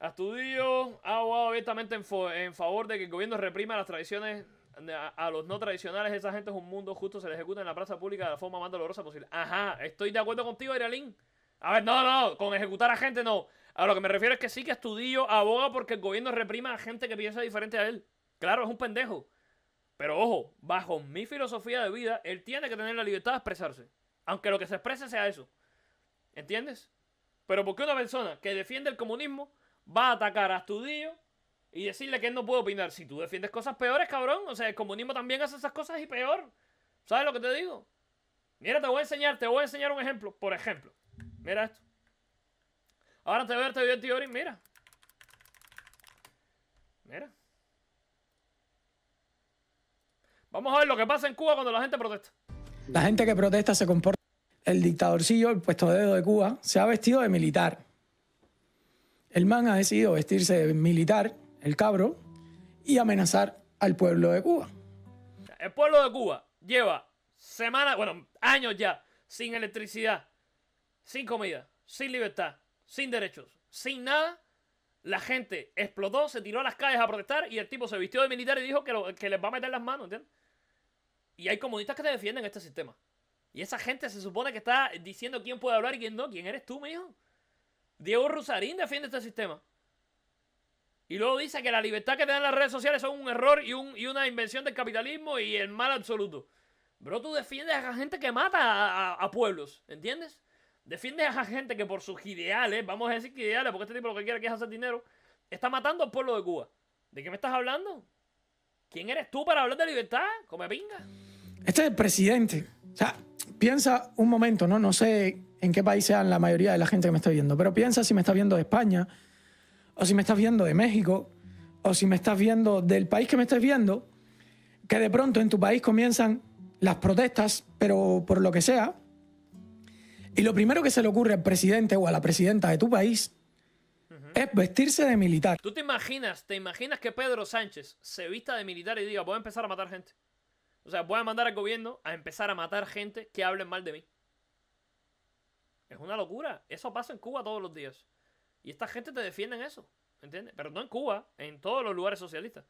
Astudillo ha abogado abiertamente en, favor de que el gobierno reprima las tradiciones a, los no tradicionales. Esa gente es un mundo justo, se le ejecuta en la plaza pública de la forma más dolorosa posible. Ajá, estoy de acuerdo contigo, Arielín. A ver, no, no, con ejecutar a gente no. A lo que me refiero es que sí que Astudillo aboga porque el gobierno reprima a gente que piensa diferente a él. Claro, es un pendejo. Pero ojo, bajo mi filosofía de vida, él tiene que tener la libertad de expresarse. Aunque lo que se exprese sea eso. ¿Entiendes? Pero ¿por qué una persona que defiende el comunismo va a atacar a tío y decirle que él no puede opinar. Si tú defiendes cosas peores, cabrón. O sea, el comunismo también hace esas cosas y peor. ¿Sabes lo que te digo? Mira, te voy a enseñar, te voy a enseñar un ejemplo. Por ejemplo, mira esto. Ahora te voy a ver este video y mira. Mira. Vamos a ver lo que pasa en Cuba cuando la gente protesta. La gente que protesta se comporta. El dictadorcillo, el puesto de dedo de Cuba, se ha vestido de militar el man ha decidido vestirse de militar, el cabro, y amenazar al pueblo de Cuba. El pueblo de Cuba lleva semanas, bueno, años ya, sin electricidad, sin comida, sin libertad, sin derechos, sin nada. La gente explotó, se tiró a las calles a protestar y el tipo se vistió de militar y dijo que, que les va a meter las manos, ¿entiendes? Y hay comunistas que te defienden este sistema. Y esa gente se supone que está diciendo quién puede hablar y quién no. ¿Quién eres tú, mijo? Diego Rusarín defiende este sistema. Y luego dice que la libertad que te dan las redes sociales son un error y, un, y una invención del capitalismo y el mal absoluto. Bro, tú defiendes a gente que mata a, pueblos, ¿entiendes? Defiendes a gente que por sus ideales, vamos a decir que ideales, porque este tipo lo que quiere que es hacer dinero, está matando al pueblo de Cuba. ¿De qué me estás hablando? ¿Quién eres tú para hablar de libertad? Come pinga. Este es el presidente. O sea, piensa un momento, ¿no? No sé en qué país sean la mayoría de la gente que me está viendo, pero piensa si me estás viendo de España, o si me estás viendo de México, o si me estás viendo del país que me estás viendo, que de pronto en tu país comienzan las protestas, pero por lo que sea, y lo primero que se le ocurre al presidente o a la presidenta de tu país es vestirse de militar. ¿Tú te imaginas, te imaginas que Pedro Sánchez se vista de militar y diga, voy a empezar a matar gente? O sea, voy a mandar al gobierno a empezar a matar gente que hablen mal de mí. Es una locura. Eso pasa en Cuba todos los días. Y esta gente te defiende en eso. ¿Entiendes? Pero no en Cuba, en todos los lugares socialistas.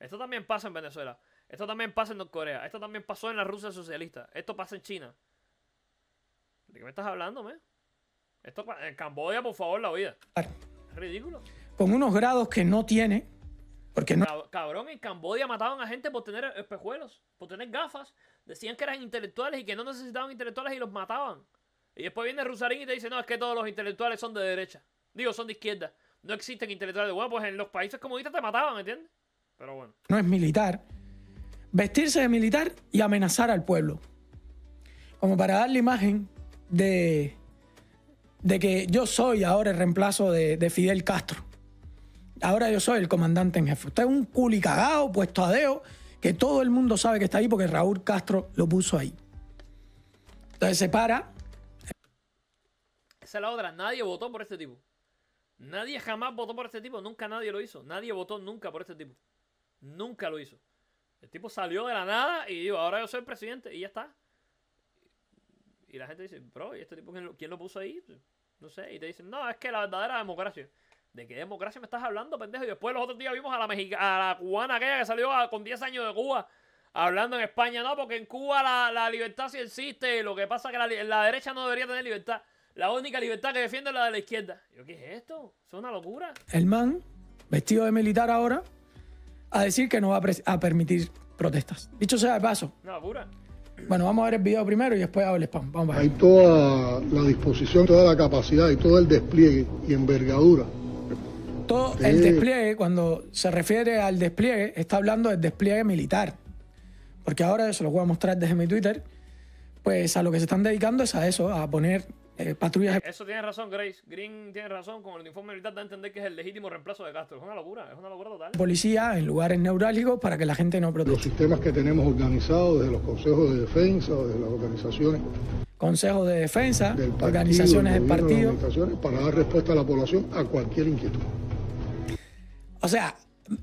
Esto también pasa en Venezuela. Esto también pasa en Corea. Esto también pasó en la Rusia socialista. Esto pasa en China. ¿De qué me estás hablando, me? Esto en Camboya, por favor, la vida. ridículo. Con unos grados que no tiene. Porque no. Cabrón, en Camboya mataban a gente por tener espejuelos, por tener gafas. Decían que eran intelectuales y que no necesitaban intelectuales y los mataban. Y después viene Rusarín y te dice, no, es que todos los intelectuales son de derecha. Digo, son de izquierda. No existen intelectuales. Bueno, pues en los países comunistas te mataban, ¿entiendes? Pero bueno. No es militar. Vestirse de militar y amenazar al pueblo. Como para dar la imagen de, de que yo soy ahora el reemplazo de, Fidel Castro. Ahora yo soy el comandante en jefe. Usted es un culicagado puesto a deo que todo el mundo sabe que está ahí porque Raúl Castro lo puso ahí. Entonces se para la otra. Nadie votó por este tipo. Nadie jamás votó por este tipo. Nunca nadie lo hizo. Nadie votó nunca por este tipo. Nunca lo hizo. El tipo salió de la nada y dijo, ahora yo soy el presidente y ya está. Y la gente dice, bro, ¿y este tipo quién lo, puso ahí? No sé. Y te dicen, no, es que la verdadera democracia. ¿De qué democracia me estás hablando, pendejo? Y después los otros días vimos a la, la cubana aquella que salió con 10 años de Cuba hablando en España. No, porque en Cuba la, la libertad sí existe. Lo que pasa es que la derecha no debería tener libertad. La única libertad que defiende es la de la izquierda. Yo, ¿qué es esto? Es una locura. El man, vestido de militar ahora, a decir que no va a, permitir protestas. Dicho sea de paso. Una locura. Bueno, vamos a ver el video primero y después hago el spam. Hay toda la disposición, toda la capacidad y todo el despliegue y envergadura. Todo el despliegue, cuando se refiere al despliegue, está hablando del despliegue militar. Porque ahora, eso lo voy a mostrar desde mi Twitter, pues a lo que se están dedicando es a eso, a poner eh, Eso tiene razón, Grace. Green tiene razón. Con el informe militar da a entender que es el legítimo reemplazo de Castro. Es una locura, es una locura total. Policía en lugares neurálgicos para que la gente no proteja. Los sistemas que tenemos organizados desde los consejos de defensa o desde las organizaciones. Consejos de defensa, organizaciones del partido. para dar respuesta a la población a cualquier inquietud. O sea,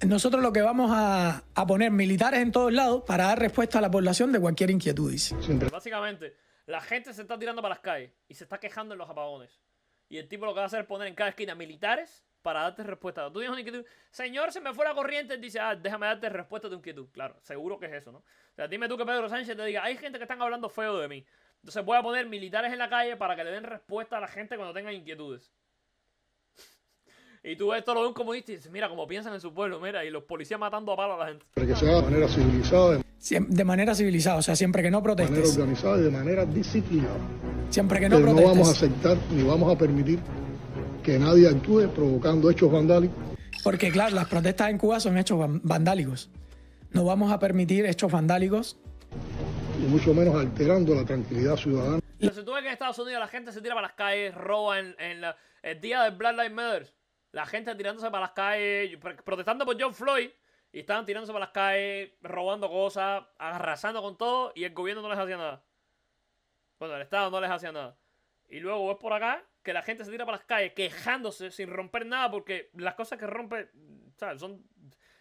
nosotros lo que vamos a, a, poner militares en todos lados para dar respuesta a la población de cualquier inquietud, dice. Básicamente. La gente se está tirando para las calles y se está quejando en los apagones. Y el tipo lo que va a hacer es poner en cada esquina militares para darte respuesta. Tú tienes una inquietud. Señor, se me fue la corriente. Dice, ah, déjame darte respuesta de inquietud. Claro, seguro que es eso, ¿no? O sea, dime tú que Pedro Sánchez te diga, hay gente que están hablando feo de mí. Entonces voy a poner militares en la calle para que le den respuesta a la gente cuando tengan inquietudes. Y tú lo ves un comunista y mira cómo piensan en su pueblo, mira, y los policías matando a palo a la gente. que de manera civilizada. de manera civilizada, o sea, siempre que no protestes. De manera organizada y de manera disciplinada. Siempre que no protestes. No vamos a aceptar ni vamos a permitir que nadie actúe provocando hechos vandálicos. Porque claro, las protestas en Cuba son hechos vandálicos. No vamos a permitir hechos vandálicos. Y mucho menos alterando la tranquilidad ciudadana. Pero tú ves que en Estados Unidos la gente se tira para las calles, roba en, el día del Black Lives Matter la gente tirándose para las calles, protestando por John Floyd. Y estaban tirándose para las calles, robando cosas, arrasando con todo. Y el gobierno no les hacía nada. Bueno, el Estado no les hacía nada. Y luego ves por acá que la gente se tira para las calles quejándose sin romper nada porque las cosas que rompe, Son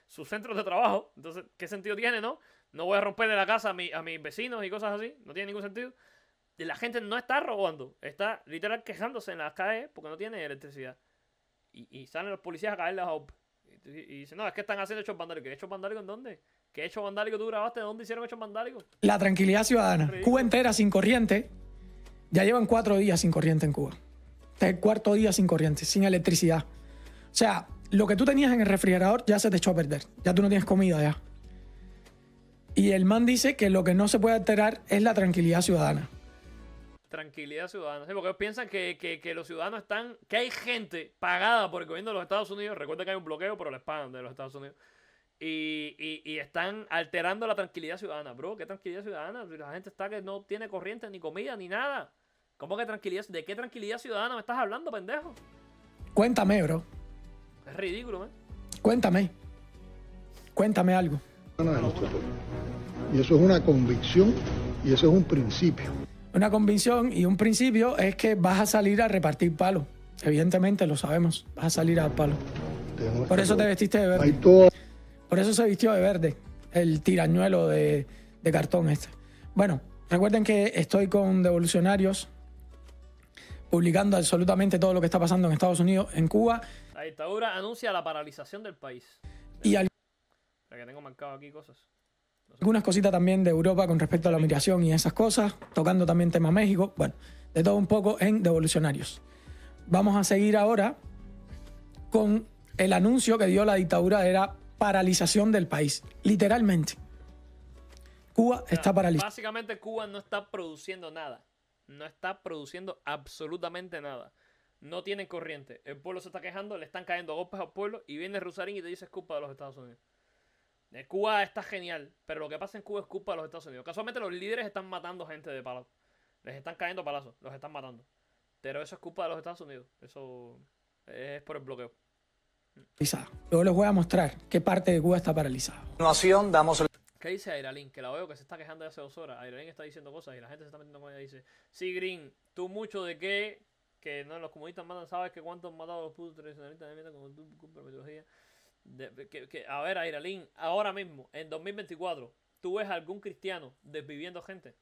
sus centros de trabajo. Entonces, ¿qué sentido tiene, no? No voy a romper de la casa a, a mis vecinos y cosas así. No tiene ningún sentido. la gente no está robando. Está literal quejándose en las calles porque no tiene electricidad. Y, salen los policías a caerle a Hope. Y, y, dicen, no, es que están haciendo hechos vandálicos. ¿Qué hechos vandálicos en dónde? ¿Qué hechos vandálicos tú grabaste? ¿De dónde hicieron hechos vandálicos? La tranquilidad ciudadana. Cuba entera sin corriente. Ya llevan cuatro días sin corriente en Cuba. Este es el cuarto día sin corriente, sin electricidad. O sea, lo que tú tenías en el refrigerador ya se te echó a perder. Ya tú no tienes comida ya. Y el man dice que lo que no se puede alterar es la tranquilidad ciudadana tranquilidad ciudadana. Sí, porque piensan que, los ciudadanos están, que hay gente pagada por el gobierno de los Estados Unidos. Recuerden que hay un bloqueo, pero la pagan de los Estados Unidos. Y, están alterando la tranquilidad ciudadana. Bro, ¿qué tranquilidad ciudadana? La gente está que no tiene corriente, ni comida, ni nada. ¿Cómo que tranquilidad? ¿De qué tranquilidad ciudadana me estás hablando, pendejo? Cuéntame, bro. Es ridículo, ¿eh? Cuéntame. Cuéntame algo. Y eso es una convicción y eso es un principio una convicción y un principio es que vas a salir a repartir palos. Evidentemente lo sabemos, vas a salir a palo. Por eso te vestiste de verde. Por eso se vistió de verde, el tirañuelo de, cartón este. Bueno, recuerden que estoy con Devolucionarios publicando absolutamente todo lo que está pasando en Estados Unidos, en Cuba. La dictadura anuncia la paralización del país. Y al... La que tengo marcado aquí cosas. Algunas cositas también de Europa con respecto a la migración y esas cosas, tocando también tema México, bueno, de todo un poco en Devolucionarios. Vamos a seguir ahora con el anuncio que dio la dictadura era paralización del país, literalmente. Cuba está paralizada. Básicamente Cuba no está produciendo nada. No está produciendo absolutamente nada. No tiene corriente. El pueblo se está quejando, le están cayendo golpes al pueblo y viene Rusarín y te dice es culpa de los Estados Unidos. Eh, Cuba está genial, pero lo que pasa en Cuba es culpa de los Estados Unidos. Casualmente los líderes están matando gente de palazo. Les están cayendo palazos, los están matando. Pero eso es culpa de los Estados Unidos. Eso es por el bloqueo. Luego les voy a mostrar qué parte de Cuba está paralizada. damos ¿Qué dice Airalin? Que la veo que se está quejando de hace dos horas. Airalín está diciendo cosas y la gente se está metiendo con ella. Dice, sí, Green, tú mucho de qué, que no los comunistas matan, sabes que cuántos han matado a los putos tradicionalistas de meta con tu, con tu, que, a ver, Airalín, ahora mismo, en 2024, ¿tú ves algún cristiano desviviendo gente?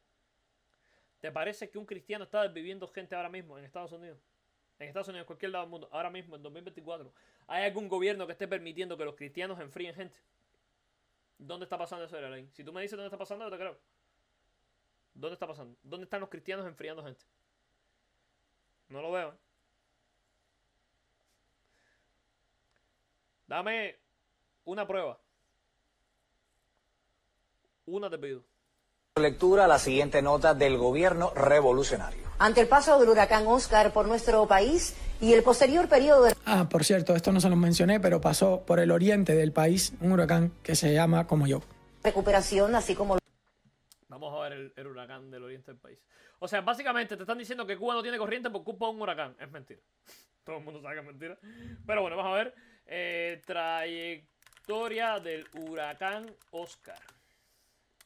¿Te parece que un cristiano está desviviendo gente ahora mismo en Estados Unidos? En Estados Unidos, en cualquier lado del mundo, ahora mismo, en 2024, ¿hay algún gobierno que esté permitiendo que los cristianos enfríen gente? ¿Dónde está pasando eso, Airalín? Si tú me dices dónde está pasando, yo te creo. ¿Dónde está pasando? ¿Dónde están los cristianos enfriando gente? No lo veo. ¿eh? Dame una prueba. Una te pido. Lectura la siguiente nota del gobierno revolucionario. Ante el paso del huracán Oscar por nuestro país y el posterior periodo de... Ah, por cierto, esto no se lo mencioné, pero pasó por el oriente del país un huracán que se llama como yo. Recuperación, así como... Vamos a ver el, huracán del oriente del país. O sea, básicamente te están diciendo que Cuba no tiene corriente porque culpa de un huracán. Es mentira. Todo el mundo sabe que es mentira. Pero bueno, vamos a ver. Eh, trayectoria del huracán Oscar.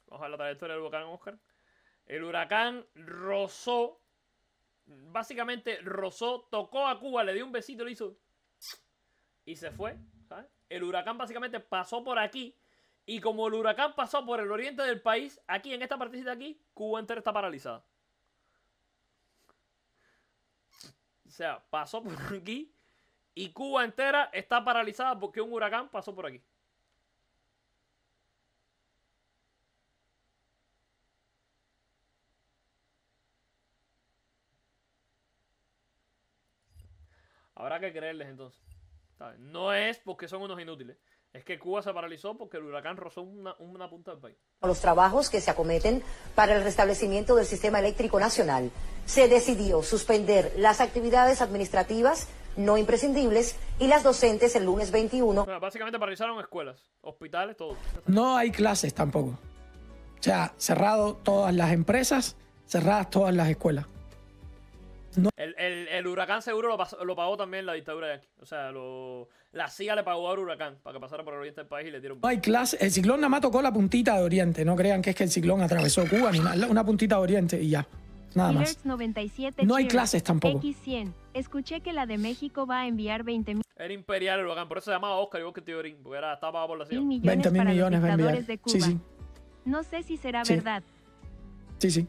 Vamos a ver la trayectoria del huracán Oscar. El huracán rozó, básicamente rozó, tocó a Cuba, le dio un besito, lo hizo y se fue. El huracán básicamente pasó por aquí. Y como el huracán pasó por el oriente del país, aquí en esta de aquí, Cuba entera está paralizada. O sea, pasó por aquí y Cuba entera está paralizada porque un huracán pasó por aquí. Habrá que creerles entonces. No es porque son unos inútiles. Es que Cuba se paralizó porque el huracán rozó una, una punta del país. Los trabajos que se acometen para el restablecimiento del sistema eléctrico nacional, se decidió suspender las actividades administrativas no imprescindibles y las docentes el lunes 21. básicamente paralizaron escuelas, hospitales, todo. No hay clases tampoco. O sea, cerrado todas las empresas, cerradas todas las escuelas. El, huracán seguro lo, pagó también la dictadura de aquí. O sea, la CIA le pagó al huracán para que pasara por el oriente del país y le dieron... No hay clases, El ciclón nada más tocó la puntita de oriente. No crean que es que el ciclón atravesó Cuba, ni una puntita de oriente y ya. 97 no hay clases tampoco. Escuché que la de México va a enviar 20 Era imperial el huracán, por eso se llamaba Oscar, vos que Teorín, porque era, estaba por la Mil millones 20 mil millones de Cuba. No sé si será verdad. Sí, sí.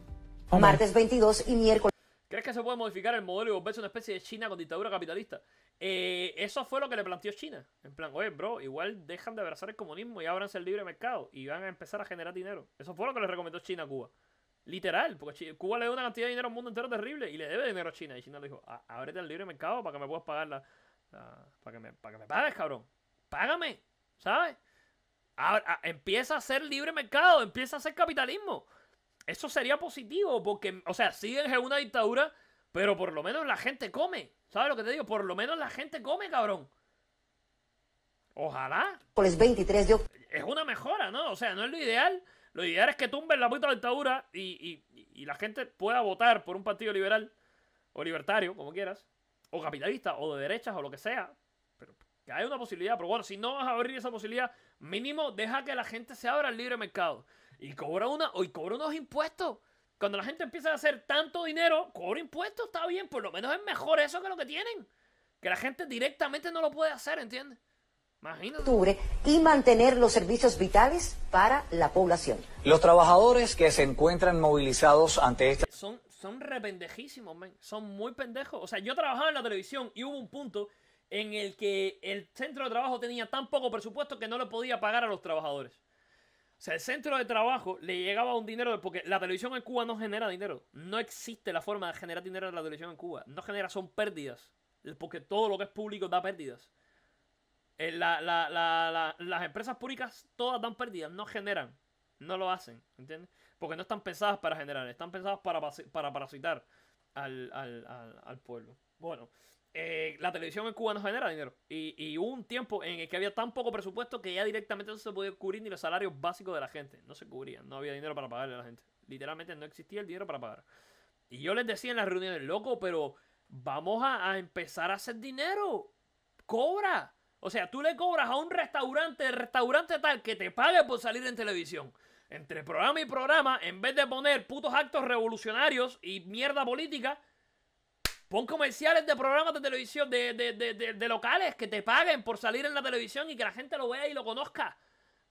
Martes 22 y miércoles. ¿Crees que se puede modificar el modelo y volverse una especie de China con dictadura capitalista? Eh, eso fue lo que le planteó China. En plan, oye, bro, igual dejan de abrazar el comunismo y abranse el libre mercado y van a empezar a generar dinero. Eso fue lo que le recomendó China a Cuba. Literal, porque Cuba le da una cantidad de dinero al mundo entero terrible y le debe dinero a China. Y China le dijo, ábrete al libre mercado para que me puedas pagar la... para, que me, pagues, cabrón. Págame, ¿sabes? empieza a ser libre mercado, empieza a ser capitalismo. Eso sería positivo porque, o sea, siguen en una dictadura, pero por lo menos la gente come. ¿Sabes lo que te digo? Por lo menos la gente come, cabrón. Ojalá. Pues 23 yo Es una mejora, ¿no? O sea, no es lo ideal, lo ideal es que tumben la puta dictadura y, la gente pueda votar por un partido liberal o libertario, como quieras, o capitalista, o de derechas, o lo que sea. Pero que hay una posibilidad, pero bueno, si no vas a abrir esa posibilidad, mínimo deja que la gente se abra al libre mercado. Y cobra una, y cobra unos impuestos. Cuando la gente empieza a hacer tanto dinero, cobra impuestos, está bien, por lo menos es mejor eso que lo que tienen. Que la gente directamente no lo puede hacer, ¿entiendes? y mantener los servicios vitales para la población. Los trabajadores que se encuentran movilizados ante esta... Son, son rependejísimos, son muy pendejos. O sea, yo trabajaba en la televisión y hubo un punto en el que el centro de trabajo tenía tan poco presupuesto que no le podía pagar a los trabajadores. O sea, el centro de trabajo le llegaba un dinero, porque la televisión en Cuba no genera dinero. No existe la forma de generar dinero de la televisión en Cuba. No genera, son pérdidas. Porque todo lo que es público da pérdidas. Eh, las empresas públicas todas dan pérdidas, no generan, no lo hacen, ¿entiendes? Porque no están pensadas para generar, están pensadas para, para parasitar al, al, pueblo. Bueno, eh, la televisión en Cuba no genera dinero. Y, hubo un tiempo en el que había tan poco presupuesto que ya directamente no se podía cubrir ni los salarios básicos de la gente. No se cubrían, no había dinero para pagarle a la gente. Literalmente no existía el dinero para pagar. Y yo les decía en las reuniones, loco, pero vamos a empezar a hacer dinero. Cobra. O sea, tú le cobras a un restaurante, restaurante tal, que te pague por salir en televisión. Entre programa y programa, en vez de poner putos actos revolucionarios y mierda política, pon comerciales de programas de televisión, de, locales que te paguen por salir en la televisión y que la gente lo vea y lo conozca.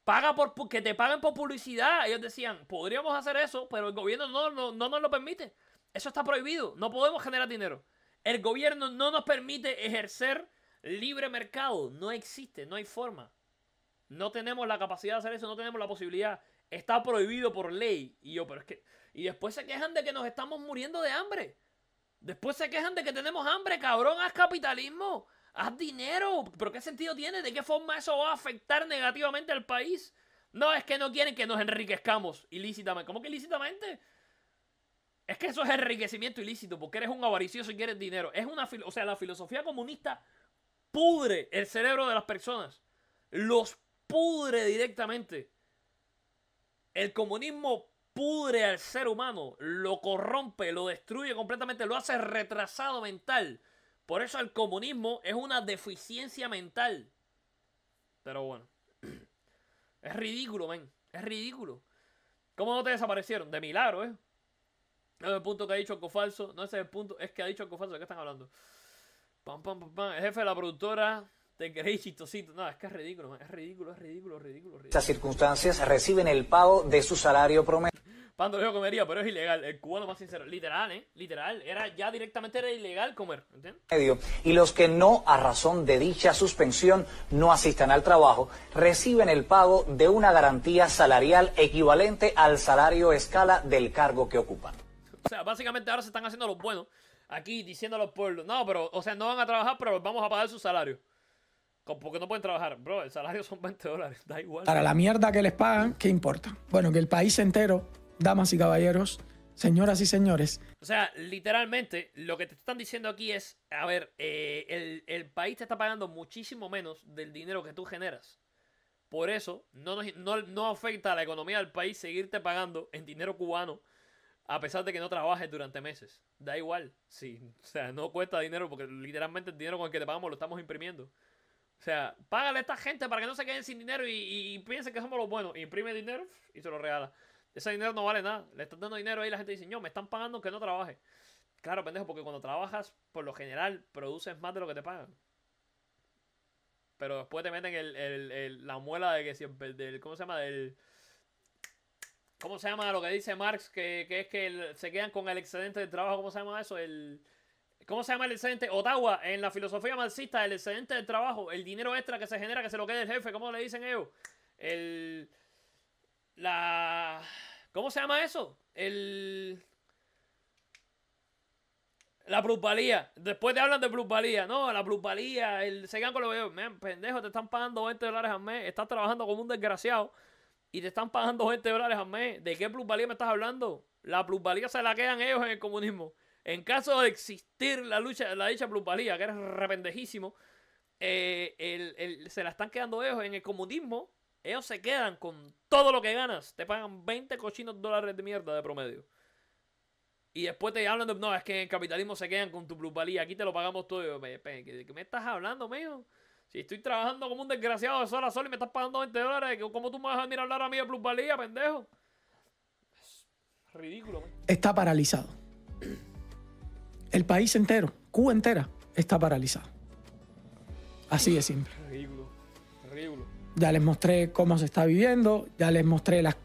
Paga por que te paguen por publicidad. Ellos decían, podríamos hacer eso, pero el gobierno no, no, no nos lo permite. Eso está prohibido. No podemos generar dinero. El gobierno no nos permite ejercer Libre mercado, no existe, no hay forma. No tenemos la capacidad de hacer eso, no tenemos la posibilidad. Está prohibido por ley. Y yo, pero es que. Y después se quejan de que nos estamos muriendo de hambre. Después se quejan de que tenemos hambre, cabrón. Haz capitalismo, haz dinero. ¿Pero qué sentido tiene? ¿De qué forma eso va a afectar negativamente al país? No, es que no quieren que nos enriquezcamos ilícitamente. ¿Cómo que ilícitamente? Es que eso es enriquecimiento ilícito, porque eres un avaricioso y quieres dinero. Es una, o sea, la filosofía comunista pudre el cerebro de las personas. Los pudre directamente. El comunismo pudre al ser humano, lo corrompe, lo destruye completamente, lo hace retrasado mental. Por eso el comunismo es una deficiencia mental. Pero bueno. Es ridículo, men. Es ridículo. ¿Cómo no te desaparecieron? De milagro, ¿eh? No es el punto que ha dicho falso. No ese es el punto. Es que ha dicho Cofalso. ¿De qué están hablando? Pam, pam, Jefe de la productora, te queréis chistosito. No, es que es ridículo, es ridículo, es ridículo, ridículo. ridículo. Estas circunstancias reciben el pago de su salario promedio. Pando yo comería, pero es ilegal. El cubano más sincero. Literal, ¿eh? Literal. Era ya directamente era ilegal comer. ¿Entiendes? Y los que no, a razón de dicha suspensión, no asistan al trabajo, reciben el pago de una garantía salarial equivalente al salario escala del cargo que ocupan. O sea, básicamente ahora se están haciendo los buenos aquí diciendo a los pueblos, no, pero, o sea, no van a trabajar, pero vamos a pagar su salario. Porque no pueden trabajar, bro, el salario son 20 dólares, da igual. Para la mierda que les pagan, ¿qué importa? Bueno, que el país entero, damas y caballeros, señoras y señores. O sea, literalmente, lo que te están diciendo aquí es, a ver, eh, el, el país te está pagando muchísimo menos del dinero que tú generas. Por eso, no, no, no afecta a la economía del país seguirte pagando en dinero cubano a pesar de que no trabajes durante meses. Da igual. Sí, o sea, no cuesta dinero porque literalmente el dinero con el que te pagamos lo estamos imprimiendo. O sea, págale a esta gente para que no se queden sin dinero y, piensen que somos los buenos. Imprime dinero y se lo regala. Ese dinero no vale nada. Le están dando dinero ahí y la gente dice, no, me están pagando que no trabaje. Claro, pendejo, porque cuando trabajas, por lo general, produces más de lo que te pagan. Pero después te meten el, la muela de que siempre... del, ¿cómo se llama? Del, ¿Cómo se llama lo que dice Marx? Que, es que se quedan con el excedente de trabajo. ¿Cómo se llama eso? El, ¿Cómo se llama el excedente? Ottawa, en la filosofía marxista, el excedente de trabajo, el dinero extra que se genera, que se lo quede el jefe. ¿Cómo le dicen ellos? El. La. ¿Cómo se llama eso? El. La plusvalía. Después te hablan de plusvalía. No, la plusvalía. El, se quedan con lo que pendejo, te están pagando 20 dólares al mes. Estás trabajando como un desgraciado y te están pagando 20 dólares al mes. ¿De qué plusvalía me estás hablando? La plusvalía se la quedan ellos en el comunismo. En caso de existir la lucha, la dicha plusvalía, que eres rependejísimo, eh, el, el, se la están quedando ellos en el comunismo. Ellos se quedan con todo lo que ganas. Te pagan 20 cochinos dólares de mierda de promedio. Y después te hablan de. No, es que en el capitalismo se quedan con tu plusvalía. Aquí te lo pagamos todo. ¿Qué me estás hablando, mío? Si estoy trabajando como un desgraciado de sol a sol y me estás pagando 20 dólares, ¿cómo tú me vas a venir a hablar a mí de plusvalía, pendejo? Es ridículo. Man. Está paralizado. El país entero, Cuba entera, está paralizado. Así de simple. Ridículo, ridículo. Ya les mostré cómo se está viviendo, ya les mostré las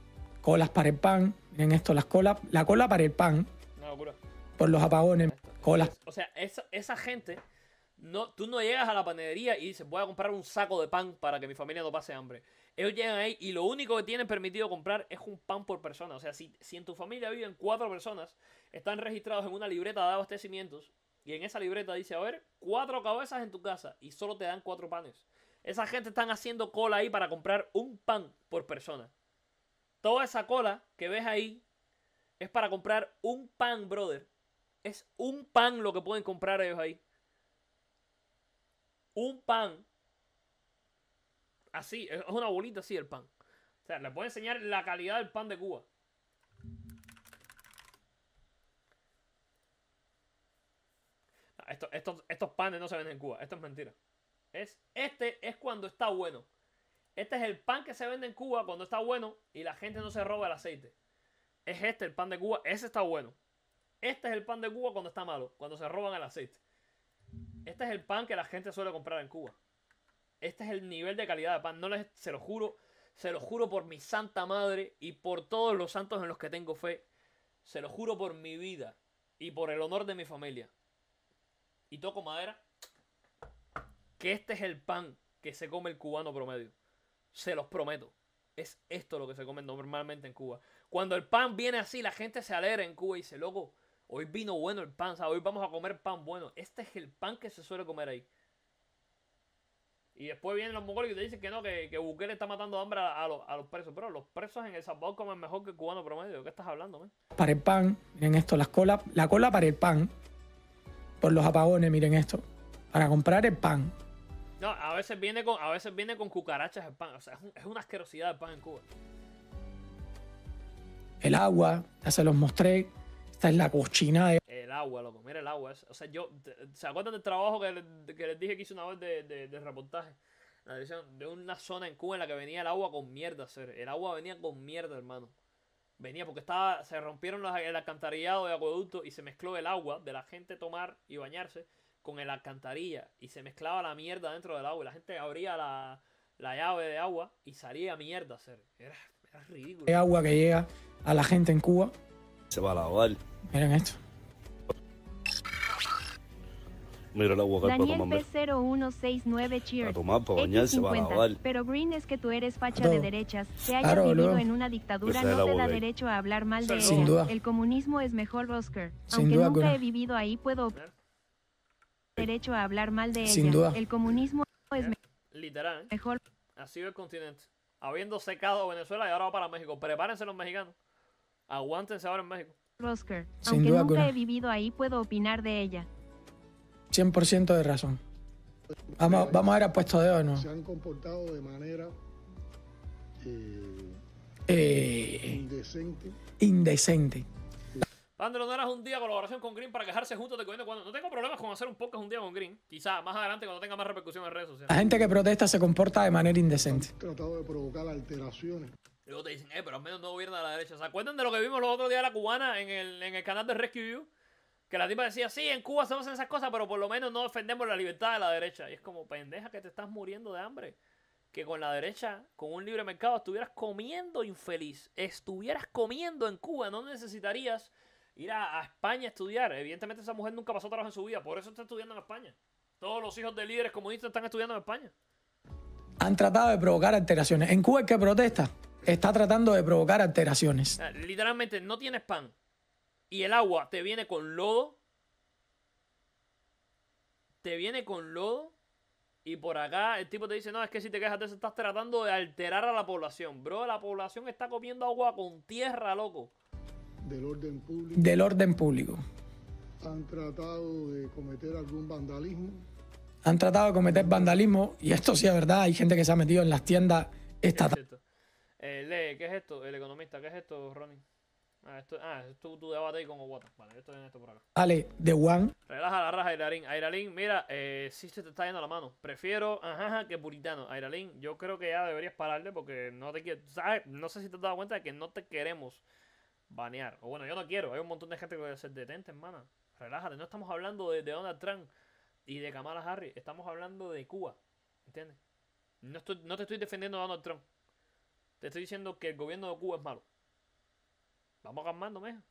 colas para el pan. Miren esto, las colas, la cola para el pan. Una locura. Por los apagones, colas. O sea, esa, esa gente no, tú no llegas a la panadería y dices, voy a comprar un saco de pan para que mi familia no pase hambre. Ellos llegan ahí y lo único que tienen permitido comprar es un pan por persona. O sea, si, si en tu familia viven cuatro personas, están registrados en una libreta de abastecimientos y en esa libreta dice, a ver, cuatro cabezas en tu casa y solo te dan cuatro panes. Esa gente están haciendo cola ahí para comprar un pan por persona. Toda esa cola que ves ahí es para comprar un pan, brother. Es un pan lo que pueden comprar ellos ahí un pan. Así, es una bolita así el pan. O sea, les voy a enseñar la calidad del pan de Cuba. Estos, panes no se venden en Cuba. Esto es mentira. Es, este es cuando está bueno. Este es el pan que se vende en Cuba cuando está bueno y la gente no se roba el aceite. Es este el pan de Cuba. Ese está bueno. Este es el pan de Cuba cuando está malo, cuando se roban el aceite. Este es el pan que la gente suele comprar en Cuba. Este es el nivel de calidad de pan. No les, se lo juro, se lo juro por mi santa madre y por todos los santos en los que tengo fe. Se lo juro por mi vida y por el honor de mi familia. Y toco madera. Que este es el pan que se come el cubano promedio. Se los prometo. Es esto lo que se come normalmente en Cuba. Cuando el pan viene así, la gente se alegra en Cuba y se loco, Hoy vino bueno el pan, o sea, hoy vamos a comer pan bueno. Este es el pan que se suele comer ahí. Y después vienen los mongoles y te dicen que no, que, que Bukele está matando hambre a, los, presos. Pero los presos en El Salvador comen mejor que el cubano promedio. qué estás hablando, man? Para el pan, miren esto, las colas, la cola para el pan. Por los apagones, miren esto. Para comprar el pan. No, a veces viene con, a veces viene con cucarachas el pan. O sea, es, es una asquerosidad el pan en Cuba. El agua, ya se los mostré. Esta es la cochina de. El agua, loco. Mira el agua. O sea, yo. ¿Se acuerdan del trabajo que, les, que les dije que hice una vez de, de, de reportaje? de una zona en Cuba en la que venía el agua con mierda, ser. El agua venía con mierda, hermano. Venía porque estaba, se rompieron los, el alcantarillado de acueducto y se mezcló el agua de la gente tomar y bañarse con el alcantarilla. Y se mezclaba la mierda dentro del agua. Y la gente abría la, la llave de agua y salía mierda, ser. Era, era ridículo. El agua que llega a la gente en Cuba se va a Miren esto. Mira el P0169 Cheers. A tomar, para bañarse, va Pero Green es que tú eres facha de derechas. Que haya vivido en una dictadura no te da derecho a hablar mal de ella. El comunismo es mejor, Oscar. Aunque nunca he vivido ahí, puedo derecho a hablar mal de ella. El comunismo es mejor. Literal. Mejor. Así el continente. Habiendo secado Venezuela y ahora va para México. Prepárense los mexicanos. Aguántense ahora en México. Rosker, aunque nunca he vivido ahí, puedo opinar de ella. 100% de razón. Vamos, vamos a ver a puesto de ¿no? Se han comportado de manera eh, eh indecente. Indecente. Andro, no eras un día colaboración con Green para quejarse juntos de cuando. No tengo problemas con hacer un podcast un día con Green. Quizá más adelante cuando tenga más repercusión en redes sociales. La gente que protesta se comporta de manera indecente. tratado de provocar alteraciones. Luego te dicen, eh, pero al menos no gobierna a la derecha. ¿Se acuerdan de lo que vimos los otros días la cubana en el, en el canal de Rescue You? Que la tipa decía, sí, en Cuba se esas cosas, pero por lo menos no defendemos la libertad de la derecha. Y es como, pendeja, que te estás muriendo de hambre. Que con la derecha, con un libre mercado, estuvieras comiendo infeliz. Estuvieras comiendo en Cuba. No necesitarías ir a, España a estudiar. Evidentemente esa mujer nunca pasó trabajo en su vida. Por eso está estudiando en España. Todos los hijos de líderes comunistas están estudiando en España. Han tratado de provocar alteraciones. En Cuba el que protesta está tratando de provocar alteraciones. Literalmente no tienes pan y el agua te viene con lodo. Te viene con lodo. Y por acá el tipo te dice, no, es que si te quejas estás tratando de alterar a la población. Bro, la población está comiendo agua con tierra, loco. Del orden público. Del orden público. Han tratado de cometer algún vandalismo. Han tratado de cometer vandalismo. Y esto sí es verdad. Hay gente que se ha metido en las tiendas estatales. Eh, lee, ¿qué es esto? El economista, ¿qué es esto, Ronnie? Ah, esto, ah, tú, tú debate ahí con Oguata Vale, yo estoy en esto por acá. Ale, de Juan. Relaja la raja, Airalín. Airalín, mira, eh, sí se te está yendo la mano. Prefiero ajá que puritano. Airalín, yo creo que ya deberías pararle porque no te quiero. ¿Sabes? No sé si te has dado cuenta de que no te queremos banear. O bueno, yo no quiero. Hay un montón de gente que se detente, hermana. Relájate. No estamos hablando de, Donald Trump y de Kamala Harris. Estamos hablando de Cuba. ¿Entiendes? No, no te estoy defendiendo a Donald Trump. Te estoy diciendo que el gobierno de Cuba es malo. Vamos meja.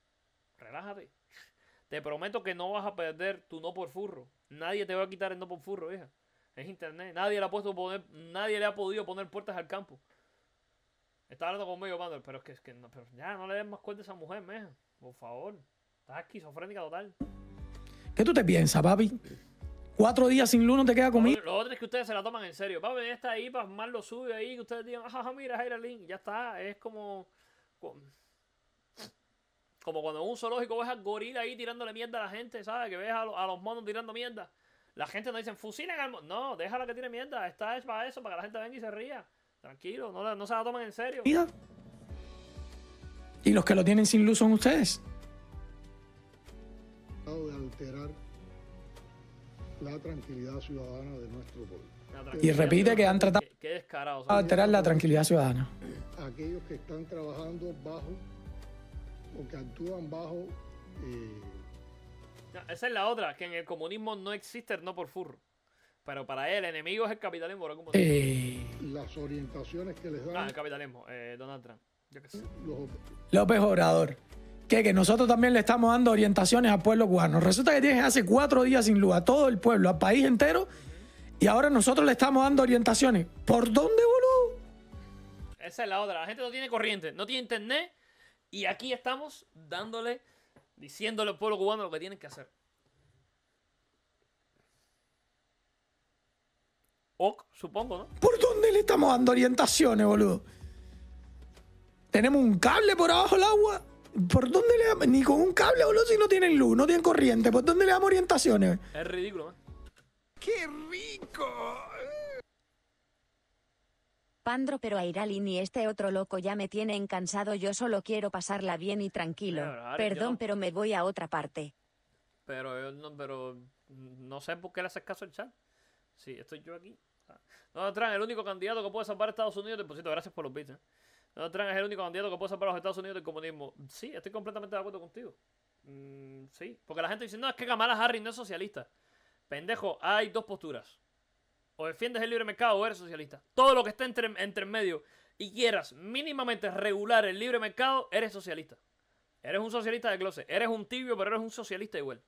Relájate. Te prometo que no vas a perder tu no por furro. Nadie te va a quitar el no por furro, hija. Es internet. Nadie le ha puesto nadie le ha podido poner puertas al campo. Está hablando medio Manuel, pero es que, es ya no le des más cuenta a esa mujer, meja. Por favor. Estás esquizofrénica total. ¿Qué tú te piensas, papi? Cuatro días sin luz no te queda comida. Lo, otro es que ustedes se la toman en serio. ver esta ahí, para más lo sube ahí, que ustedes digan, ajá, mira, Link, ya está. Es como. Como cuando un zoológico ves al gorila ahí tirándole mierda a la gente, ¿sabes? Que ves a, los monos tirando mierda. La gente no dice, fusilen al mono. No, déjala que tiene mierda. Está es para eso, para que la gente venga y se ría. Tranquilo, no, se la toman en serio. Y los que lo tienen sin luz son ustedes. de alterar la tranquilidad ciudadana de nuestro pueblo. Y repite que han tratado de alterar la tranquilidad ciudadana. Aquellos que están trabajando bajo o que actúan bajo... Eh, esa es la otra, que en el comunismo no existe el no por furro. Pero para él, el enemigo es el capitalismo. Eh. Las orientaciones que les dan... Ah, el capitalismo, eh, Donald Trump. Yo qué López Obrador que, nosotros también le estamos dando orientaciones a pueblo cubano. Resulta que tienes hace cuatro días sin luz a todo el pueblo, al país entero, y ahora nosotros le estamos dando orientaciones. ¿Por dónde, boludo? Esa es la otra. La gente no tiene corriente, no tiene internet, y aquí estamos dándole, diciéndole al pueblo cubano lo que tienen que hacer. Ok, supongo, ¿no? ¿Por dónde le estamos dando orientaciones, boludo? ¿Tenemos un cable por abajo del agua? ¿Por dónde le damos? Ni con un cable, boludo, si no tienen luz, no tienen corriente. ¿Por dónde le damos orientaciones? Es ridículo, man. ¡Qué rico! Pandro, pero Airalin y este otro loco ya me tiene cansado. Yo solo quiero pasarla bien y tranquilo. Eh, Perdón, pero me voy a otra parte. Pero eh, no, pero mm, no sé por qué le haces caso al chat. Sí, estoy yo aquí. Ah. No, Trump, el único candidato que puede salvar a Estados Unidos. Te gracias por los bits. Eh. Donald Trump el único candidato que puede salvar a los Estados Unidos del comunismo. Sí, estoy completamente de acuerdo contigo. Mm, sí, porque la gente dice, no, es que Kamala Harris no es socialista. Pendejo, hay dos posturas. O defiendes el libre mercado o eres socialista. Todo lo que esté entre, entre medio y quieras mínimamente regular el libre mercado, eres socialista. Eres un socialista de closet. Eres un tibio, pero eres un socialista igual.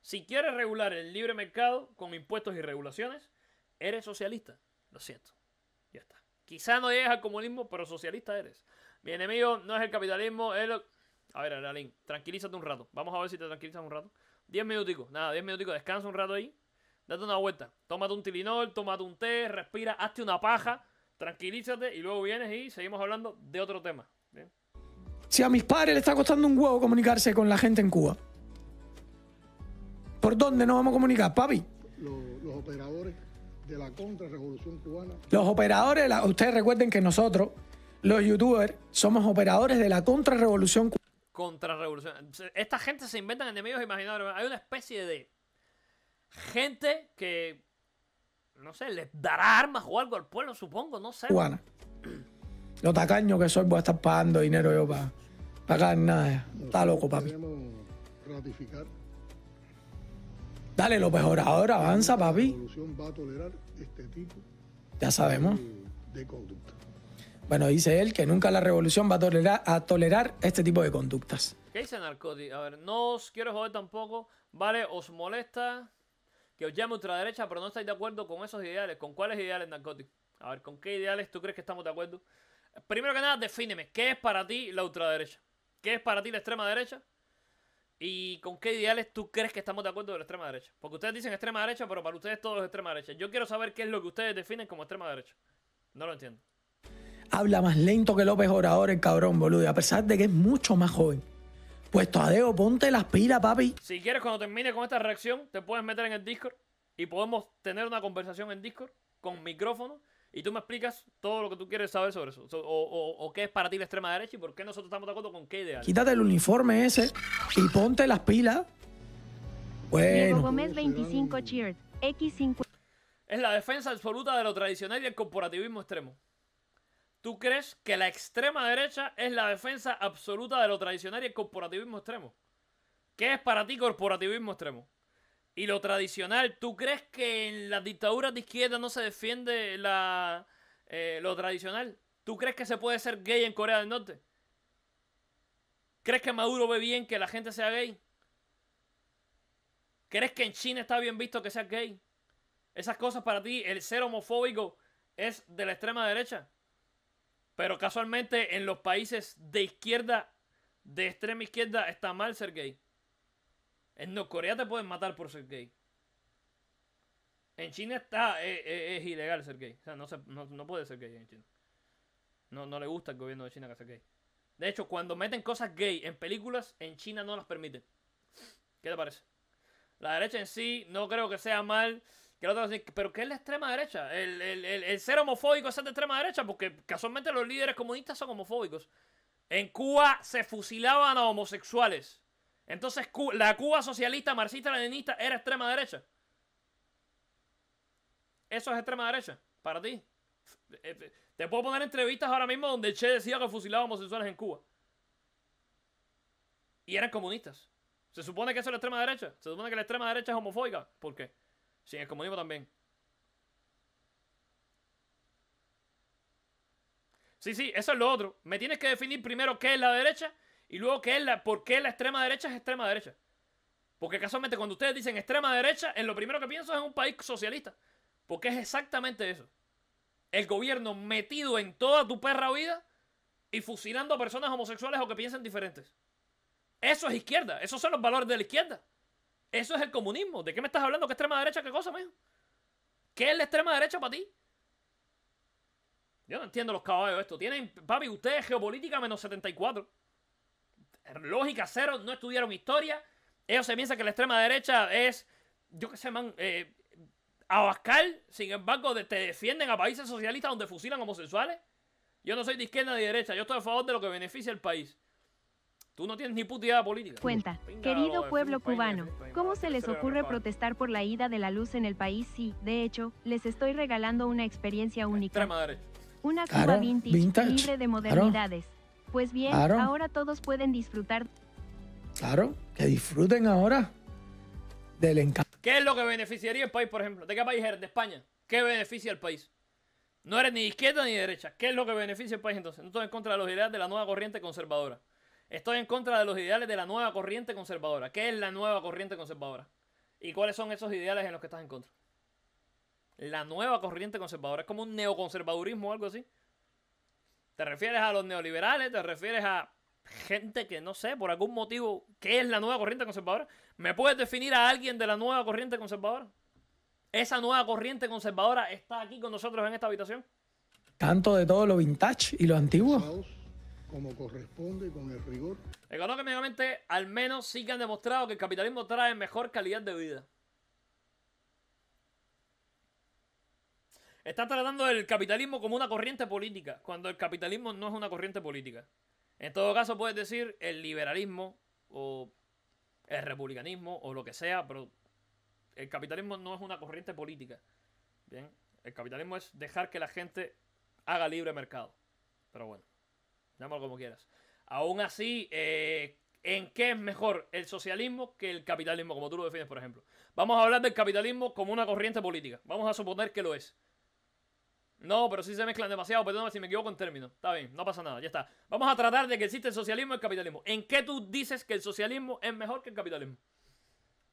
Si quieres regular el libre mercado con impuestos y regulaciones, eres socialista. Lo siento. Ya está. Quizá no llegues al comunismo, pero socialista eres. Mi enemigo no es el capitalismo, es lo... A ver, Aralín, tranquilízate un rato. Vamos a ver si te tranquilizas un rato. Diez minuticos, nada, diez minuticos. Descansa un rato ahí. Date una vuelta. Tómate un tilinol, tómate un té, respira, hazte una paja. Tranquilízate y luego vienes y seguimos hablando de otro tema. Si a mis padres le está costando un huevo comunicarse con la gente en Cuba, ¿por dónde nos vamos a comunicar, papi? los operadores de la contrarrevolución cubana. Los operadores, ustedes recuerden que nosotros, los youtubers, somos operadores de la contrarrevolución cubana. Contrarrevolución. Esta gente se inventan enemigos imaginarios. Hay una especie de gente que, no sé, les dará armas o algo al pueblo, supongo, no sé. Cubana. Lo tacaño que soy, voy a estar pagando dinero yo para pagar nada. Está loco, papi. ratificar Dale, lo mejor ahora avanza, papi. La va a tolerar este tipo ya sabemos. De conducta. Bueno, dice él que nunca la revolución va a tolerar, este tipo de conductas. ¿Qué dice Narcoti? A ver, no os quiero joder tampoco. Vale, os molesta que os llame ultraderecha, pero no estáis de acuerdo con esos ideales. ¿Con cuáles ideales, Narcoti? A ver, ¿con qué ideales tú crees que estamos de acuerdo? Primero que nada, defíneme. ¿Qué es para ti la ultraderecha? ¿Qué es para ti la extrema derecha? ¿Y con qué ideales tú crees que estamos de acuerdo de la extrema derecha? Porque ustedes dicen extrema derecha, pero para ustedes todo es extrema derecha. Yo quiero saber qué es lo que ustedes definen como extrema derecha. No lo entiendo. Habla más lento que López Obrador, el cabrón, boludo. A pesar de que es mucho más joven. Pues Tadeo, ponte las pilas, papi. Si quieres, cuando termine con esta reacción, te puedes meter en el Discord y podemos tener una conversación en Discord con micrófono y tú me explicas todo lo que tú quieres saber sobre eso. O, qué es para ti la extrema derecha y por qué nosotros estamos de acuerdo con qué idea. Quítate el uniforme ese y ponte las pilas. Bueno. Gómez 25 X5. Es la defensa absoluta de lo tradicional y el corporativismo extremo. ¿Tú crees que la extrema derecha es la defensa absoluta de lo tradicional y el corporativismo extremo? ¿Qué es para ti corporativismo extremo? Y lo tradicional, ¿tú crees que en las dictaduras de izquierda no se defiende la, eh, lo tradicional? ¿Tú crees que se puede ser gay en Corea del Norte? ¿Crees que Maduro ve bien que la gente sea gay? ¿Crees que en China está bien visto que seas gay? Esas cosas para ti, el ser homofóbico es de la extrema derecha. Pero casualmente en los países de izquierda, de extrema izquierda, está mal ser gay. En Corea te pueden matar por ser gay. En China está, eh, eh, es, ilegal ser gay. O sea, no, puede ser gay en China. No, no le gusta al gobierno de China que sea gay. De hecho, cuando meten cosas gay en películas, en China no las permiten. ¿Qué te parece? La derecha en sí, no creo que sea mal. Que pero ¿qué es la extrema derecha? El, ser homofóbico es ser de extrema derecha, porque casualmente los líderes comunistas son homofóbicos. En Cuba se fusilaban a homosexuales. Entonces, la Cuba socialista, marxista, leninista era extrema derecha. Eso es extrema derecha, para ti. Eh, eh, te puedo poner entrevistas ahora mismo donde Che decía que fusilaba homosexuales en Cuba. Y eran comunistas. Se supone que eso es la extrema derecha. Se supone que la extrema derecha es homofóbica. ¿Por qué? Sí, el comunismo también. Sí, sí, eso es lo otro. Me tienes que definir primero qué es la derecha y luego, ¿qué es ¿por qué la extrema derecha es extrema derecha? Porque casualmente cuando ustedes dicen extrema derecha, en lo primero que pienso es en un país socialista. Porque es exactamente eso. El gobierno metido en toda tu perra vida y fusilando a personas homosexuales o que piensen diferentes. Eso es izquierda. Esos son los valores de la izquierda. Eso es el comunismo. ¿De qué me estás hablando? ¿Qué extrema derecha? ¿Qué cosa, mijo? ¿Qué es la extrema derecha para ti? Yo no entiendo los caballos esto. Tienen, papi, ustedes geopolítica menos 74 lógica cero, no estudiaron historia. Ellos se piensan que la extrema derecha es, yo qué sé, man, eh, Abascal. Sin embargo, te defienden a países socialistas donde fusilan homosexuales. Yo no soy de izquierda ni de derecha, yo estoy a favor de lo que beneficia al país. Tú no tienes ni puta idea política. Cuenta, querido pueblo cubano, ¿cómo se les ocurre protestar por la ida de la luz en el país si, de hecho, les estoy regalando una experiencia única? Una Cuba libre de modernidades. Pues bien, ahora todos pueden disfrutar. Claro, que disfruten ahora del encanto. ¿Qué es lo que beneficiaría el país, por ejemplo? ¿De qué país eres? ¿De España? ¿Qué beneficia el país? No eres ni izquierda ni derecha. ¿Qué es lo que beneficia el país entonces? No estoy en contra de los ideales de la nueva corriente conservadora. Estoy en contra de los ideales de la nueva corriente conservadora. ¿Qué es la nueva corriente conservadora? ¿Y cuáles son esos ideales en los que estás en contra? La nueva corriente conservadora es como un neoconservadurismo o algo así. ¿Te refieres a los neoliberales? ¿Te refieres a gente que no sé, por algún motivo, qué es la nueva corriente conservadora? ¿Me puedes definir a alguien de la nueva corriente conservadora? ¿Esa nueva corriente conservadora está aquí con nosotros en esta habitación? Tanto de todo lo vintage y lo antiguo. Como corresponde con el rigor. Económicamente, al menos sí que han demostrado que el capitalismo trae mejor calidad de vida. Estás tratando el capitalismo como una corriente política, cuando el capitalismo no es una corriente política. En todo caso, puedes decir el liberalismo o el republicanismo o lo que sea, pero el capitalismo no es una corriente política. Bien, el capitalismo es dejar que la gente haga libre mercado. Pero bueno, llámalo como quieras. Aún así, eh, ¿en qué es mejor el socialismo que el capitalismo, como tú lo defines, por ejemplo? Vamos a hablar del capitalismo como una corriente política. Vamos a suponer que lo es. No, pero sí se mezclan demasiado, perdóname si me equivoco en términos. Está bien, no pasa nada, ya está. Vamos a tratar de que existe el socialismo y el capitalismo. ¿En qué tú dices que el socialismo es mejor que el capitalismo?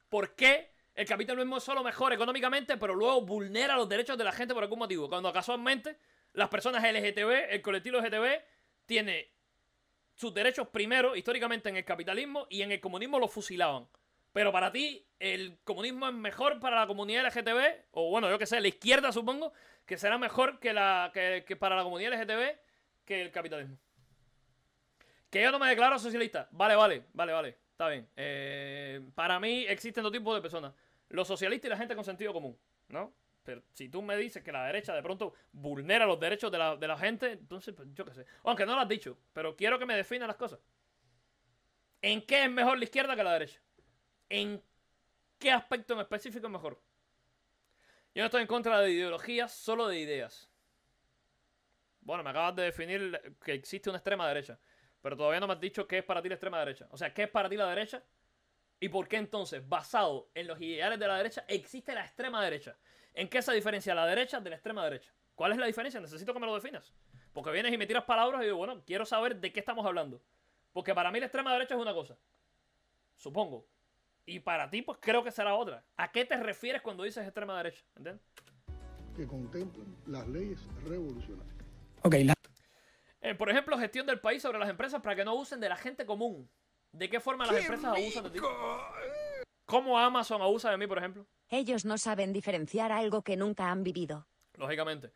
¿Por qué el capitalismo es solo mejor económicamente, pero luego vulnera los derechos de la gente por algún motivo? Cuando casualmente las personas LGTB, el colectivo LGTB, tiene sus derechos primero históricamente en el capitalismo y en el comunismo los fusilaban. Pero para ti, ¿el comunismo es mejor para la comunidad LGTB? O bueno, yo que sé, la izquierda supongo, que será mejor que, la, para la comunidad LGTB que el capitalismo. Que yo no me declaro socialista. Vale, vale, vale, vale. Está bien. Eh, para mí existen dos tipos de personas. Los socialistas y la gente con sentido común, ¿no? Pero si tú me dices que la derecha de pronto vulnera los derechos de la, gente, entonces pues, yo qué sé. Aunque no lo has dicho, pero quiero que me definas las cosas. ¿En qué es mejor la izquierda que la derecha? en qué aspecto en específico es mejor. Yo no estoy en contra de ideologías, solo de ideas. Bueno, me acabas de definir que existe una extrema derecha, pero todavía no me has dicho qué es para ti la extrema derecha. O sea, ¿qué es para ti la derecha? ¿Y por qué entonces, basado en los ideales de la derecha, existe la extrema derecha? ¿En qué se diferencia la derecha de la extrema derecha? ¿Cuál es la diferencia? Necesito que me lo definas. Porque vienes y me tiras palabras y digo, bueno, quiero saber de qué estamos hablando. Porque para mí la extrema derecha es una cosa. Supongo. Y para ti, pues creo que será otra. ¿A qué te refieres cuando dices extrema derecha? Que contemplan las leyes revolucionarias. Ok, eh, por ejemplo, gestión del país sobre las empresas para que no abusen de la gente común. ¿De qué forma las empresas abusan de ti? ¿Cómo Amazon abusa de mí, por ejemplo? Ellos no saben diferenciar algo que nunca han vivido. Lógicamente.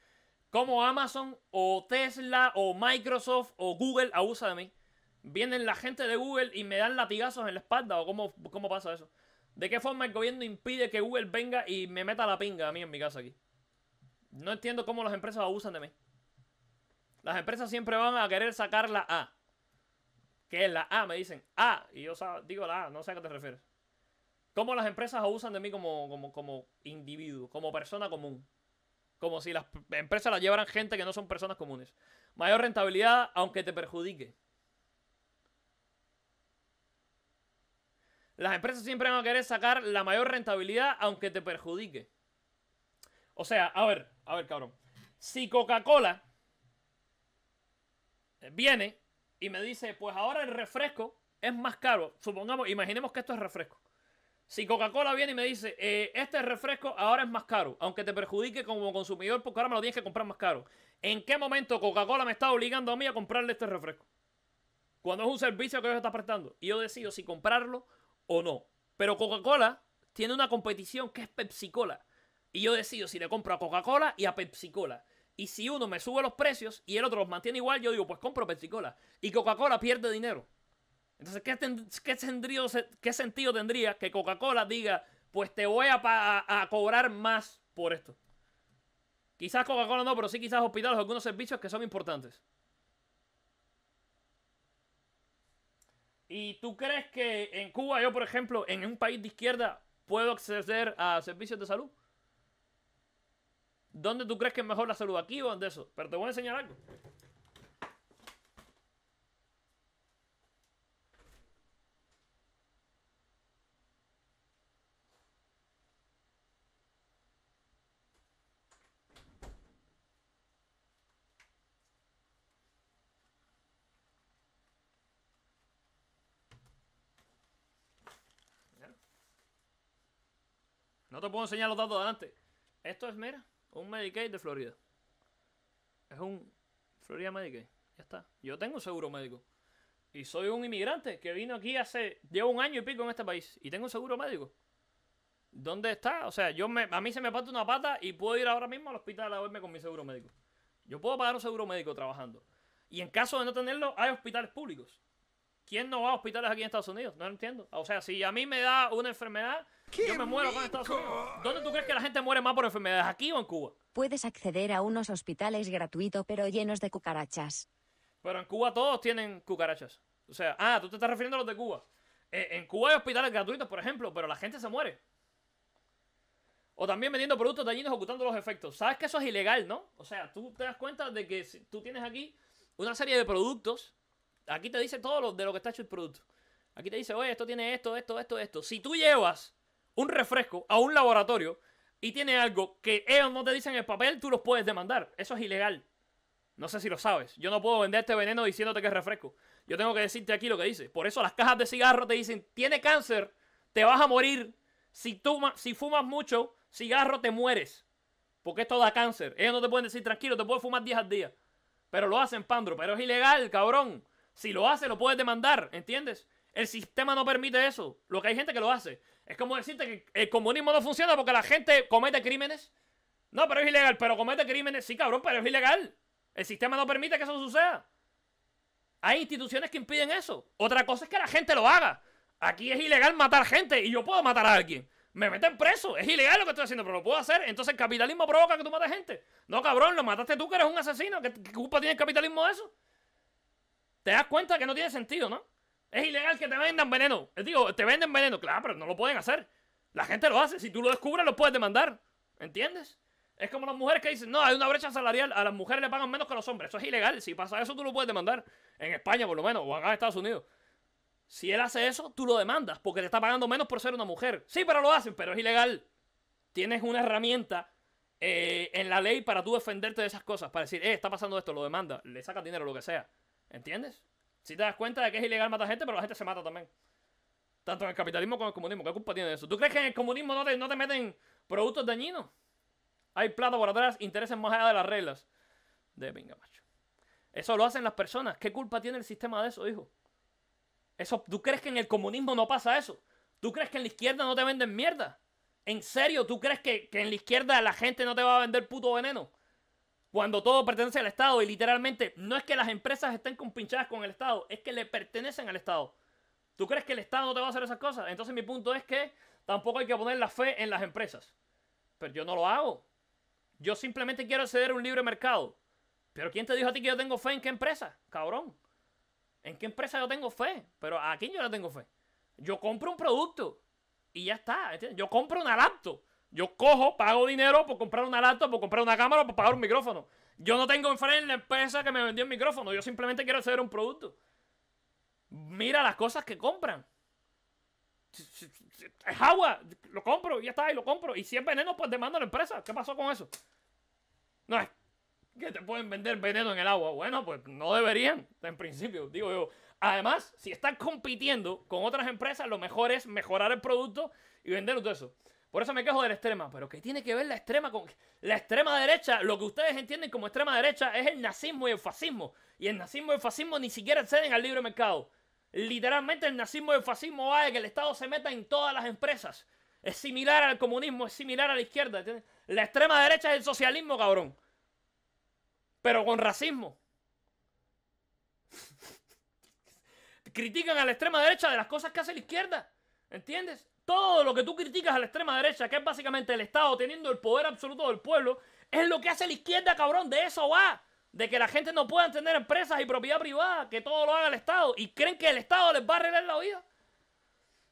¿Cómo Amazon o Tesla o Microsoft o Google abusa de mí? vienen la gente de Google y me dan latigazos en la espalda? ¿O cómo, cómo pasa eso? ¿De qué forma el gobierno impide que Google venga y me meta la pinga a mí en mi casa aquí? No entiendo cómo las empresas abusan de mí. Las empresas siempre van a querer sacar la A. Que es la A, me dicen A. Y yo digo la A, no sé a qué te refieres. ¿Cómo las empresas abusan de mí como, como, como individuo, como persona común? Como si las empresas las llevaran gente que no son personas comunes. Mayor rentabilidad, aunque te perjudique. Las empresas siempre van a querer sacar la mayor rentabilidad aunque te perjudique. O sea, a ver, a ver, cabrón. Si Coca-Cola eh, viene y me dice, pues ahora el refresco es más caro. Supongamos, imaginemos que esto es refresco. Si Coca-Cola viene y me dice, eh, este refresco ahora es más caro, aunque te perjudique como consumidor porque ahora me lo tienes que comprar más caro. ¿En qué momento Coca-Cola me está obligando a mí a comprarle este refresco? Cuando es un servicio que yo está prestando. Y yo decido si comprarlo o no. Pero Coca-Cola tiene una competición que es Pepsi-Cola. Y yo decido si le compro a Coca-Cola y a Pepsi-Cola. Y si uno me sube los precios y el otro los mantiene igual, yo digo, pues compro Pepsi-Cola. Y Coca-Cola pierde dinero. Entonces, ¿qué, qué, sentido tendría que Coca-Cola diga, pues te voy a, cobrar más por esto? Quizás Coca-Cola no, pero sí quizás hospitales, algunos servicios que son importantes. ¿Y tú crees que en Cuba, yo por ejemplo, en un país de izquierda, puedo acceder a servicios de salud? ¿Dónde tú crees que es mejor la salud? ¿Aquí o donde eso? Pero te voy a enseñar algo. te puedo enseñar los datos de adelante. Esto es, mira, un Medicaid de Florida. Es un Florida Medicaid. Ya está. Yo tengo un seguro médico. Y soy un inmigrante que vino aquí hace. Llevo un año y pico en este país. Y tengo un seguro médico. ¿Dónde está? O sea, yo me, a mí se me parte una pata y puedo ir ahora mismo al hospital a verme con mi seguro médico. Yo puedo pagar un seguro médico trabajando. Y en caso de no tenerlo, hay hospitales públicos. ¿Quién no va a hospitales aquí en Estados Unidos? No lo entiendo. O sea, si a mí me da una enfermedad, yo me muero acá Estados Unidos. ¿Dónde tú crees que la gente muere más por enfermedades? ¿Aquí o en Cuba? Puedes acceder a unos hospitales gratuitos pero llenos de cucarachas. Pero en Cuba todos tienen cucarachas. O sea, ah, tú te estás refiriendo a los de Cuba. Eh, en Cuba hay hospitales gratuitos, por ejemplo, pero la gente se muere. O también vendiendo productos dañinos ocultando los efectos. Sabes que eso es ilegal, ¿no? O sea, tú te das cuenta de que si tú tienes aquí una serie de productos Aquí te dice todo lo, de lo que está hecho el producto. Aquí te dice, oye, esto tiene esto, esto, esto, esto. Si tú llevas un refresco a un laboratorio y tiene algo que ellos no te dicen en el papel, tú los puedes demandar. Eso es ilegal. No sé si lo sabes. Yo no puedo vender este veneno diciéndote que es refresco. Yo tengo que decirte aquí lo que dice. Por eso las cajas de cigarro te dicen, tiene cáncer, te vas a morir. Si, tú, si fumas mucho cigarro, te mueres. Porque esto da cáncer. Ellos no te pueden decir, tranquilo, te puedes fumar 10 al día. Pero lo hacen, Pandro. Pero es ilegal, cabrón. Si lo hace, lo puedes demandar, ¿entiendes? El sistema no permite eso. Lo que hay gente que lo hace. Es como decirte que el comunismo no funciona porque la gente comete crímenes. No, pero es ilegal, pero comete crímenes. Sí, cabrón, pero es ilegal. El sistema no permite que eso suceda. Hay instituciones que impiden eso. Otra cosa es que la gente lo haga. Aquí es ilegal matar gente y yo puedo matar a alguien. Me meten preso. Es ilegal lo que estoy haciendo, pero lo puedo hacer. Entonces el capitalismo provoca que tú mates gente. No, cabrón, lo mataste tú que eres un asesino. qué culpa tiene el capitalismo de eso? te das cuenta que no tiene sentido, ¿no? Es ilegal que te vendan veneno. Digo, te venden veneno, claro, pero no lo pueden hacer. La gente lo hace. Si tú lo descubres, lo puedes demandar. ¿Entiendes? Es como las mujeres que dicen, no, hay una brecha salarial, a las mujeres le pagan menos que a los hombres. Eso es ilegal. Si pasa eso, tú lo puedes demandar. En España, por lo menos, o acá en Estados Unidos. Si él hace eso, tú lo demandas, porque te está pagando menos por ser una mujer. Sí, pero lo hacen, pero es ilegal. Tienes una herramienta eh, en la ley para tú defenderte de esas cosas, para decir, eh, está pasando esto, lo demanda, le sacas dinero, lo que sea. ¿Entiendes? Si te das cuenta de que es ilegal matar gente, pero la gente se mata también. Tanto en el capitalismo como en el comunismo. ¿Qué culpa tiene eso? ¿Tú crees que en el comunismo no te, no te meten productos dañinos? Hay plata por atrás, intereses más allá de las reglas. De venga, macho. Eso lo hacen las personas. ¿Qué culpa tiene el sistema de eso, hijo? Eso, ¿Tú crees que en el comunismo no pasa eso? ¿Tú crees que en la izquierda no te venden mierda? ¿En serio? ¿Tú crees que, que en la izquierda la gente no te va a vender puto veneno? cuando todo pertenece al Estado y literalmente no es que las empresas estén compinchadas con el Estado, es que le pertenecen al Estado. ¿Tú crees que el Estado te va a hacer esas cosas? Entonces mi punto es que tampoco hay que poner la fe en las empresas. Pero yo no lo hago. Yo simplemente quiero acceder a un libre mercado. Pero ¿quién te dijo a ti que yo tengo fe en qué empresa? Cabrón. ¿En qué empresa yo tengo fe? Pero ¿a quién yo no tengo fe? Yo compro un producto y ya está. Yo compro una laptop yo cojo, pago dinero por comprar una laptop, por comprar una cámara, por pagar un micrófono. Yo no tengo enfrente en la empresa que me vendió el micrófono. Yo simplemente quiero hacer un producto. Mira las cosas que compran. Es agua. Lo compro, ya está, y lo compro. Y si es veneno, pues demando a la empresa. ¿Qué pasó con eso? No es que te pueden vender veneno en el agua. Bueno, pues no deberían, en principio, digo yo. Además, si están compitiendo con otras empresas, lo mejor es mejorar el producto y venderlo todo eso. Por eso me quejo del la extrema. Pero ¿qué tiene que ver la extrema con la extrema derecha? Lo que ustedes entienden como extrema derecha es el nazismo y el fascismo. Y el nazismo y el fascismo ni siquiera acceden al libre mercado. Literalmente el nazismo y el fascismo va de que el Estado se meta en todas las empresas. Es similar al comunismo, es similar a la izquierda. La extrema derecha es el socialismo, cabrón. Pero con racismo. Critican a la extrema derecha de las cosas que hace la izquierda. ¿Entiendes? Todo lo que tú criticas a la extrema derecha, que es básicamente el Estado teniendo el poder absoluto del pueblo, es lo que hace la izquierda, cabrón. De eso va. De que la gente no pueda tener empresas y propiedad privada, que todo lo haga el Estado. Y creen que el Estado les va a arreglar la vida.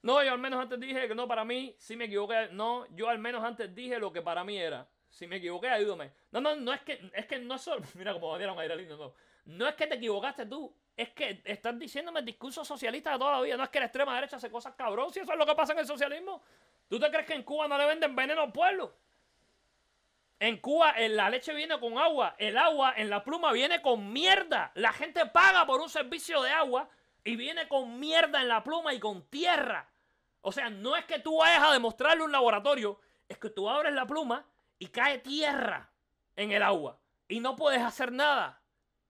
No, yo al menos antes dije que no, para mí, si me equivoqué, no, yo al menos antes dije lo que para mí era. Si me equivoqué, ayúdame. No, no, no es que, es que no es solo. Mira cómo dieron a ir no. No es que te equivocaste tú es que están diciéndome el discurso socialista de No es que la extrema derecha hace cosas cabrón. y eso es lo que pasa en el socialismo. ¿Tú te crees que en Cuba no le venden veneno al pueblo? En Cuba la leche viene con agua. El agua en la pluma viene con mierda. La gente paga por un servicio de agua y viene con mierda en la pluma y con tierra. O sea, no es que tú vayas a demostrarle un laboratorio. Es que tú abres la pluma y cae tierra en el agua. Y no puedes hacer nada.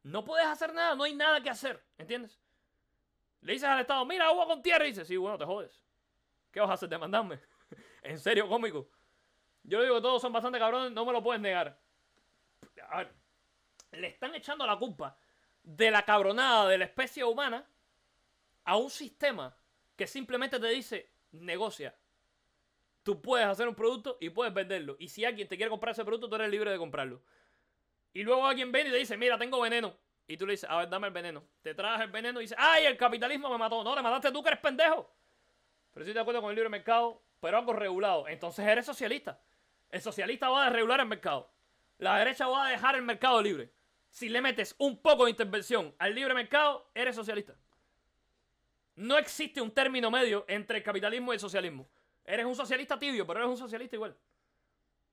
No puedes hacer nada, no hay nada que hacer, ¿entiendes? Le dices al Estado, mira, agua con tierra, y dices, sí, bueno, te jodes. ¿Qué vas a hacer? Demandarme. en serio, cómico. Yo le digo todos son bastante cabrones, no me lo puedes negar. A ver, le están echando la culpa de la cabronada de la especie humana a un sistema que simplemente te dice, negocia. Tú puedes hacer un producto y puedes venderlo. Y si alguien te quiere comprar ese producto, tú eres libre de comprarlo. Y luego alguien viene y te dice, mira, tengo veneno. Y tú le dices, a ver, dame el veneno. Te traes el veneno y dices, ay, el capitalismo me mató. No, te mataste tú que eres pendejo. Pero si te acuerdas con el libre mercado, pero algo regulado. Entonces eres socialista. El socialista va a regular el mercado. La derecha va a dejar el mercado libre. Si le metes un poco de intervención al libre mercado, eres socialista. No existe un término medio entre el capitalismo y el socialismo. Eres un socialista tibio, pero eres un socialista igual.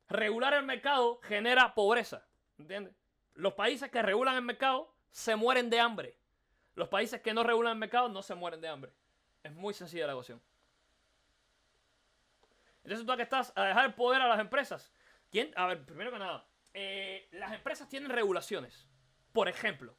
Regular el mercado genera pobreza. ¿Entiendes? Los países que regulan el mercado se mueren de hambre. Los países que no regulan el mercado no se mueren de hambre. Es muy sencilla la ecuación. Entonces tú aquí estás a dejar el poder a las empresas. ¿Quién? A ver, primero que nada, eh, las empresas tienen regulaciones. Por ejemplo,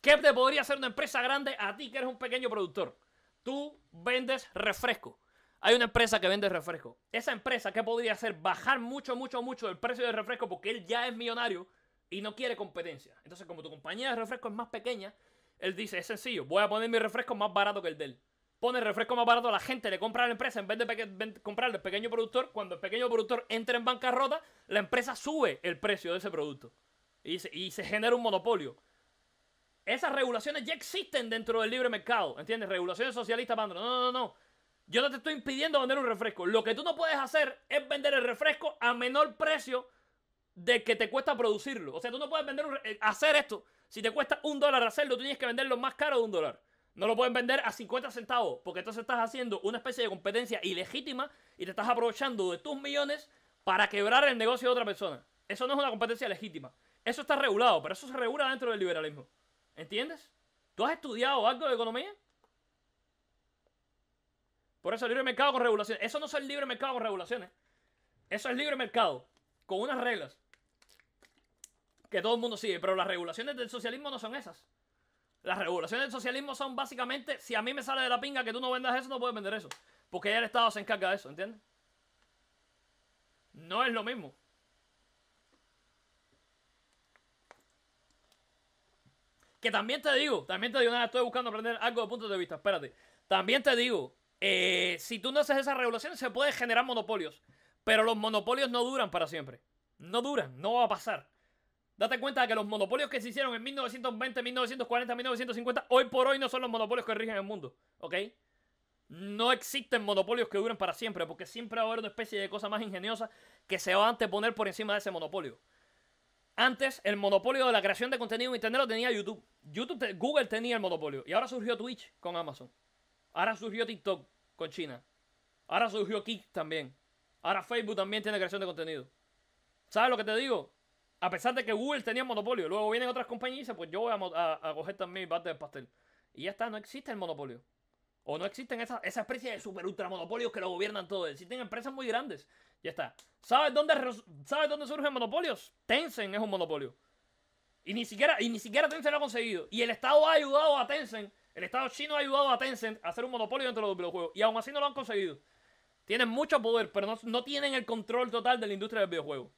¿qué te podría hacer una empresa grande a ti que eres un pequeño productor? Tú vendes refresco. Hay una empresa que vende refresco. Esa empresa, ¿qué podría hacer? Bajar mucho, mucho, mucho el precio del refresco porque él ya es millonario y no quiere competencia. Entonces, como tu compañía de refresco es más pequeña, él dice, es sencillo, voy a poner mi refresco más barato que el de él. Pone el refresco más barato a la gente, le compra a la empresa en vez de comprarle al pequeño productor. Cuando el pequeño productor entra en bancarrota, la empresa sube el precio de ese producto. Y se, genera un monopolio. Esas regulaciones ya existen dentro del libre mercado, ¿entiendes? Regulaciones socialistas, mando. No, no, no, no. Yo no te estoy impidiendo vender un refresco. Lo que tú no puedes hacer es vender el refresco a menor precio de que te cuesta producirlo. O sea, tú no puedes vender eh, hacer esto. Si te cuesta un dólar hacerlo, tú tienes que venderlo más caro de un dólar. No lo pueden vender a 50 centavos, porque entonces estás haciendo una especie de competencia ilegítima y te estás aprovechando de tus millones para quebrar el negocio de otra persona. Eso no es una competencia legítima. Eso está regulado, pero eso se regula dentro del liberalismo. ¿Entiendes? ¿Tú has estudiado algo de economía? Por eso el libre mercado con regulaciones. Eso no es el libre mercado con regulaciones. Eso es libre mercado con unas reglas que todo el mundo sigue, pero las regulaciones del socialismo no son esas. Las regulaciones del socialismo son básicamente, si a mí me sale de la pinga que tú no vendas eso, no puedes vender eso. Porque ya el Estado se encarga de eso, ¿entiendes? No es lo mismo. Que también te digo, también te digo, nada, estoy buscando aprender algo de punto de vista, espérate. También te digo, eh, si tú no haces esas regulaciones se pueden generar monopolios. Pero los monopolios no duran para siempre. No duran, no va a pasar. Date cuenta de que los monopolios que se hicieron en 1920, 1940, 1950, hoy por hoy no son los monopolios que rigen el mundo, ¿ok? No existen monopolios que duren para siempre, porque siempre va a haber una especie de cosa más ingeniosa que se va a anteponer por encima de ese monopolio. Antes, el monopolio de la creación de contenido en Internet lo tenía YouTube. YouTube Google tenía el monopolio. Y ahora surgió Twitch con Amazon. Ahora surgió TikTok con China. Ahora surgió Kik también. Ahora Facebook también tiene creación de contenido. ¿Sabes lo que te digo? a pesar de que Google tenía monopolio. Luego vienen otras compañías y dicen, pues yo voy a, coger también mi parte del pastel. Y ya está, no existe el monopolio. O no existen esas, esa especies de super ultra monopolios que lo gobiernan todo. Existen empresas muy grandes. Ya está. ¿Sabes dónde, ¿sabes dónde surgen monopolios? Tencent es un monopolio. Y ni siquiera, ni siquiera Tencent lo ha conseguido. Y el Estado ha ayudado a Tencent. El Estado chino ha ayudado a Tencent a hacer un monopolio dentro de los videojuegos. Y aún así no lo han conseguido. Tienen mucho poder, pero no tienen el control total de la industria del videojuego.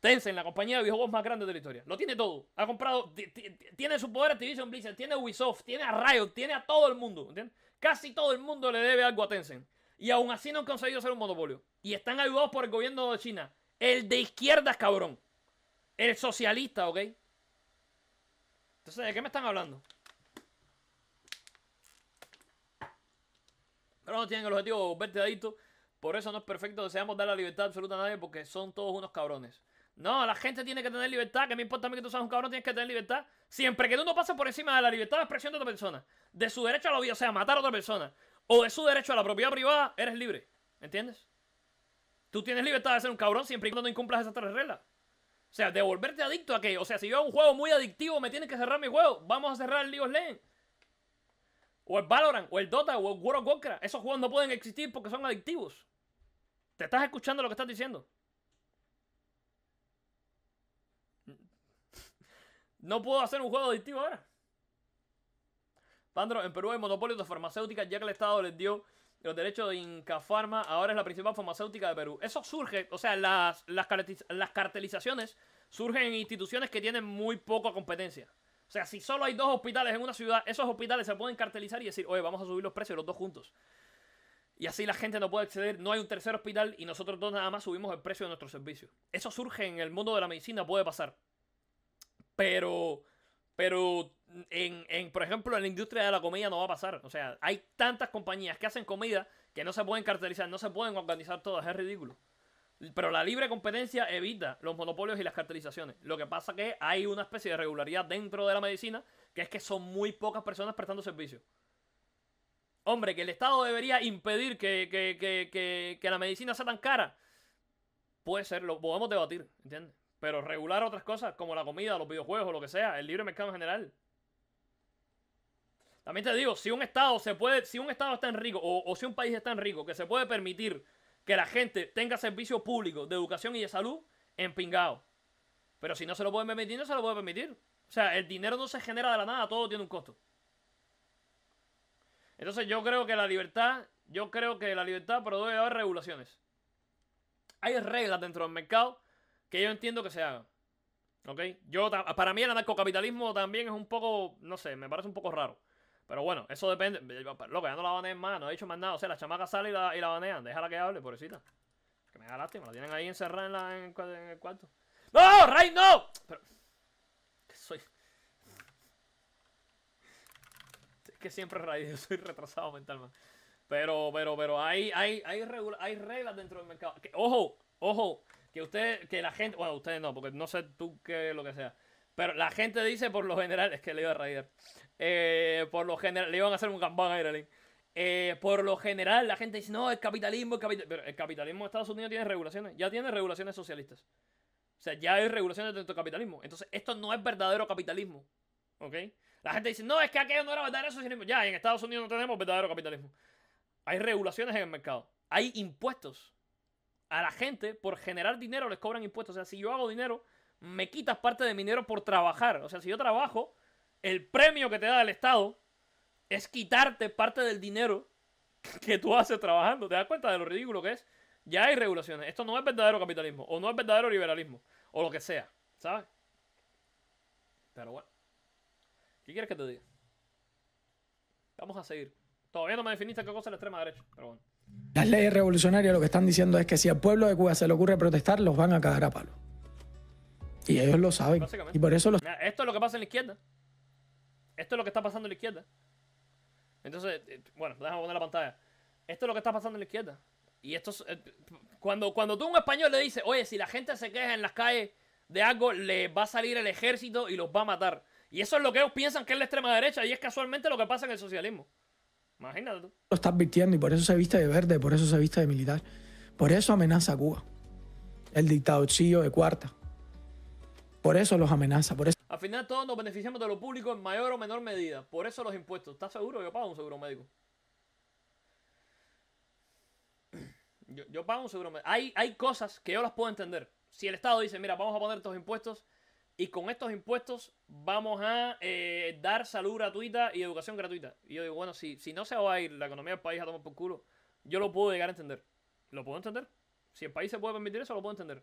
Tencent, la compañía de videojuegos más grande de la historia. Lo tiene todo. Ha comprado, tiene su poder Activision Blizzard, tiene Ubisoft, tiene a Riot, tiene a todo el mundo. ¿entiendes? Casi todo el mundo le debe algo a Tencent. Y aún así no han conseguido hacer un monopolio. Y están ayudados por el gobierno de China. El de izquierdas, cabrón. El socialista, ¿ok? Entonces, ¿de qué me están hablando? Pero no tienen el objetivo de volverte Por eso no es perfecto. Deseamos dar la libertad absoluta a nadie porque son todos unos cabrones. No, la gente tiene que tener libertad. Que me importa a mí que tú seas un cabrón, tienes que tener libertad. Siempre que tú no pases por encima de la libertad de expresión de otra persona, de su derecho a la vida, o sea, matar a otra persona, o de su derecho a la propiedad privada, eres libre. ¿Entiendes? Tú tienes libertad de ser un cabrón siempre y cuando no incumplas esas tres reglas. O sea, devolverte adicto a que, o sea, si yo hago un juego muy adictivo, me tienen que cerrar mi juego. Vamos a cerrar el League of Legends. O el Valorant, o el Dota, o el World of Warcraft. Esos juegos no pueden existir porque son adictivos. ¿Te estás escuchando lo que estás diciendo? No puedo hacer un juego adictivo ahora. Pandro, en Perú hay monopolio de farmacéuticas ya que el Estado les dio los derechos de Incafarma. Ahora es la principal farmacéutica de Perú. Eso surge, o sea, las, las, las cartelizaciones surgen en instituciones que tienen muy poca competencia. O sea, si solo hay dos hospitales en una ciudad, esos hospitales se pueden cartelizar y decir, oye, vamos a subir los precios los dos juntos. Y así la gente no puede acceder, no hay un tercer hospital y nosotros dos nada más subimos el precio de nuestro servicio. Eso surge en el mundo de la medicina, puede pasar. Pero, pero en, por ejemplo, en la industria de la comida no va a pasar. O sea, hay tantas compañías que hacen comida que no se pueden cartelizar, no se pueden organizar todas, es ridículo. Pero la libre competencia evita los monopolios y las cartelizaciones. Lo que pasa es que hay una especie de regularidad dentro de la medicina, que es que son muy pocas personas prestando servicio. Hombre, que el Estado debería impedir que, que, que, que la medicina sea tan cara. Puede ser, lo podemos debatir, ¿entiendes? Pero regular otras cosas, como la comida, los videojuegos, lo que sea, el libre mercado en general. También te digo, si un estado se puede, si un estado es tan rico, o, si un país es tan rico que se puede permitir que la gente tenga servicios públicos de educación y de salud, en Pero si no se lo pueden permitir, no se lo puede permitir. O sea, el dinero no se genera de la nada, todo tiene un costo. Entonces yo creo que la libertad, yo creo que la libertad, pero debe haber regulaciones. Hay reglas dentro del mercado que yo entiendo que se haga. ¿Ok? Yo, para mí el anarcocapitalismo también es un poco, no sé, me parece un poco raro. Pero bueno, eso depende. Eh, loco, ya no la baneen más, no he dicho más nada. O sea, la chamaca sale y la, y la banean. Déjala que hable, pobrecita. Que me da lástima, la tienen ahí encerrada en, el cuarto. ¡No! ¡Ray, no! Pero... ¿Qué soy? Es que siempre Ray, yo soy retrasado mental Pero, pero, pero, hay, hay, hay, hay reglas dentro del mercado. ojo, ojo. Que usted, que la gente, bueno, ustedes no, porque no sé tú qué lo que sea. Pero la gente dice por lo general, es que le iba a raider. Eh, por lo general, le iban a hacer un gambán a Irelín. Eh, por lo general, la gente dice, no, es capitalismo, el capitalismo. Pero el capitalismo de Estados Unidos tiene regulaciones, ya tiene regulaciones socialistas. O sea, ya hay regulaciones dentro del capitalismo. Entonces, esto no es verdadero capitalismo. ¿Ok? La gente dice, no, es que aquello no era verdadero socialismo. Ya, en Estados Unidos no tenemos verdadero capitalismo. Hay regulaciones en el mercado. Hay impuestos a la gente por generar dinero les cobran impuestos. O sea, si yo hago dinero, me quitas parte de mi dinero por trabajar. O sea, si yo trabajo, el premio que te da el Estado es quitarte parte del dinero que tú haces trabajando. ¿Te das cuenta de lo ridículo que es? Ya hay regulaciones. Esto no es verdadero capitalismo, o no es verdadero liberalismo, o lo que sea, ¿sabes? Pero bueno. ¿Qué quieres que te diga? Vamos a seguir. Todavía no me definiste qué cosa es la extrema derecha, pero bueno. Las leyes revolucionarias lo que están diciendo es que si al pueblo de Cuba se le ocurre protestar, los van a cagar a palo. Y ellos lo saben. Y por eso esto es lo que pasa en la izquierda. Esto es lo que está pasando en la izquierda. Entonces, eh, bueno, déjame poner la pantalla. Esto es lo que está pasando en la izquierda. Y esto es, eh, cuando, cuando tú un español le dices, oye, si la gente se queja en las calles de algo, le va a salir el ejército y los va a matar. Y eso es lo que ellos piensan que es la extrema derecha y es casualmente lo que pasa en el socialismo. Imagínate Lo estás advirtiendo y por eso se viste de verde, por eso se viste de militar. Por eso amenaza a Cuba. El dictadorcillo de cuarta. Por eso los amenaza. Por eso... Al final todos nos beneficiamos de lo público en mayor o menor medida. Por eso los impuestos. ¿Estás seguro? Yo pago un seguro médico. Yo, pago un seguro médico. Hay, hay cosas que yo las puedo entender. Si el Estado dice, mira, vamos a poner estos impuestos y con estos impuestos vamos a eh, dar salud gratuita y educación gratuita. Y yo digo, bueno, si, si no se va a ir la economía del país a tomar por culo, yo lo puedo llegar a entender. Lo puedo entender. Si el país se puede permitir eso, lo puedo entender.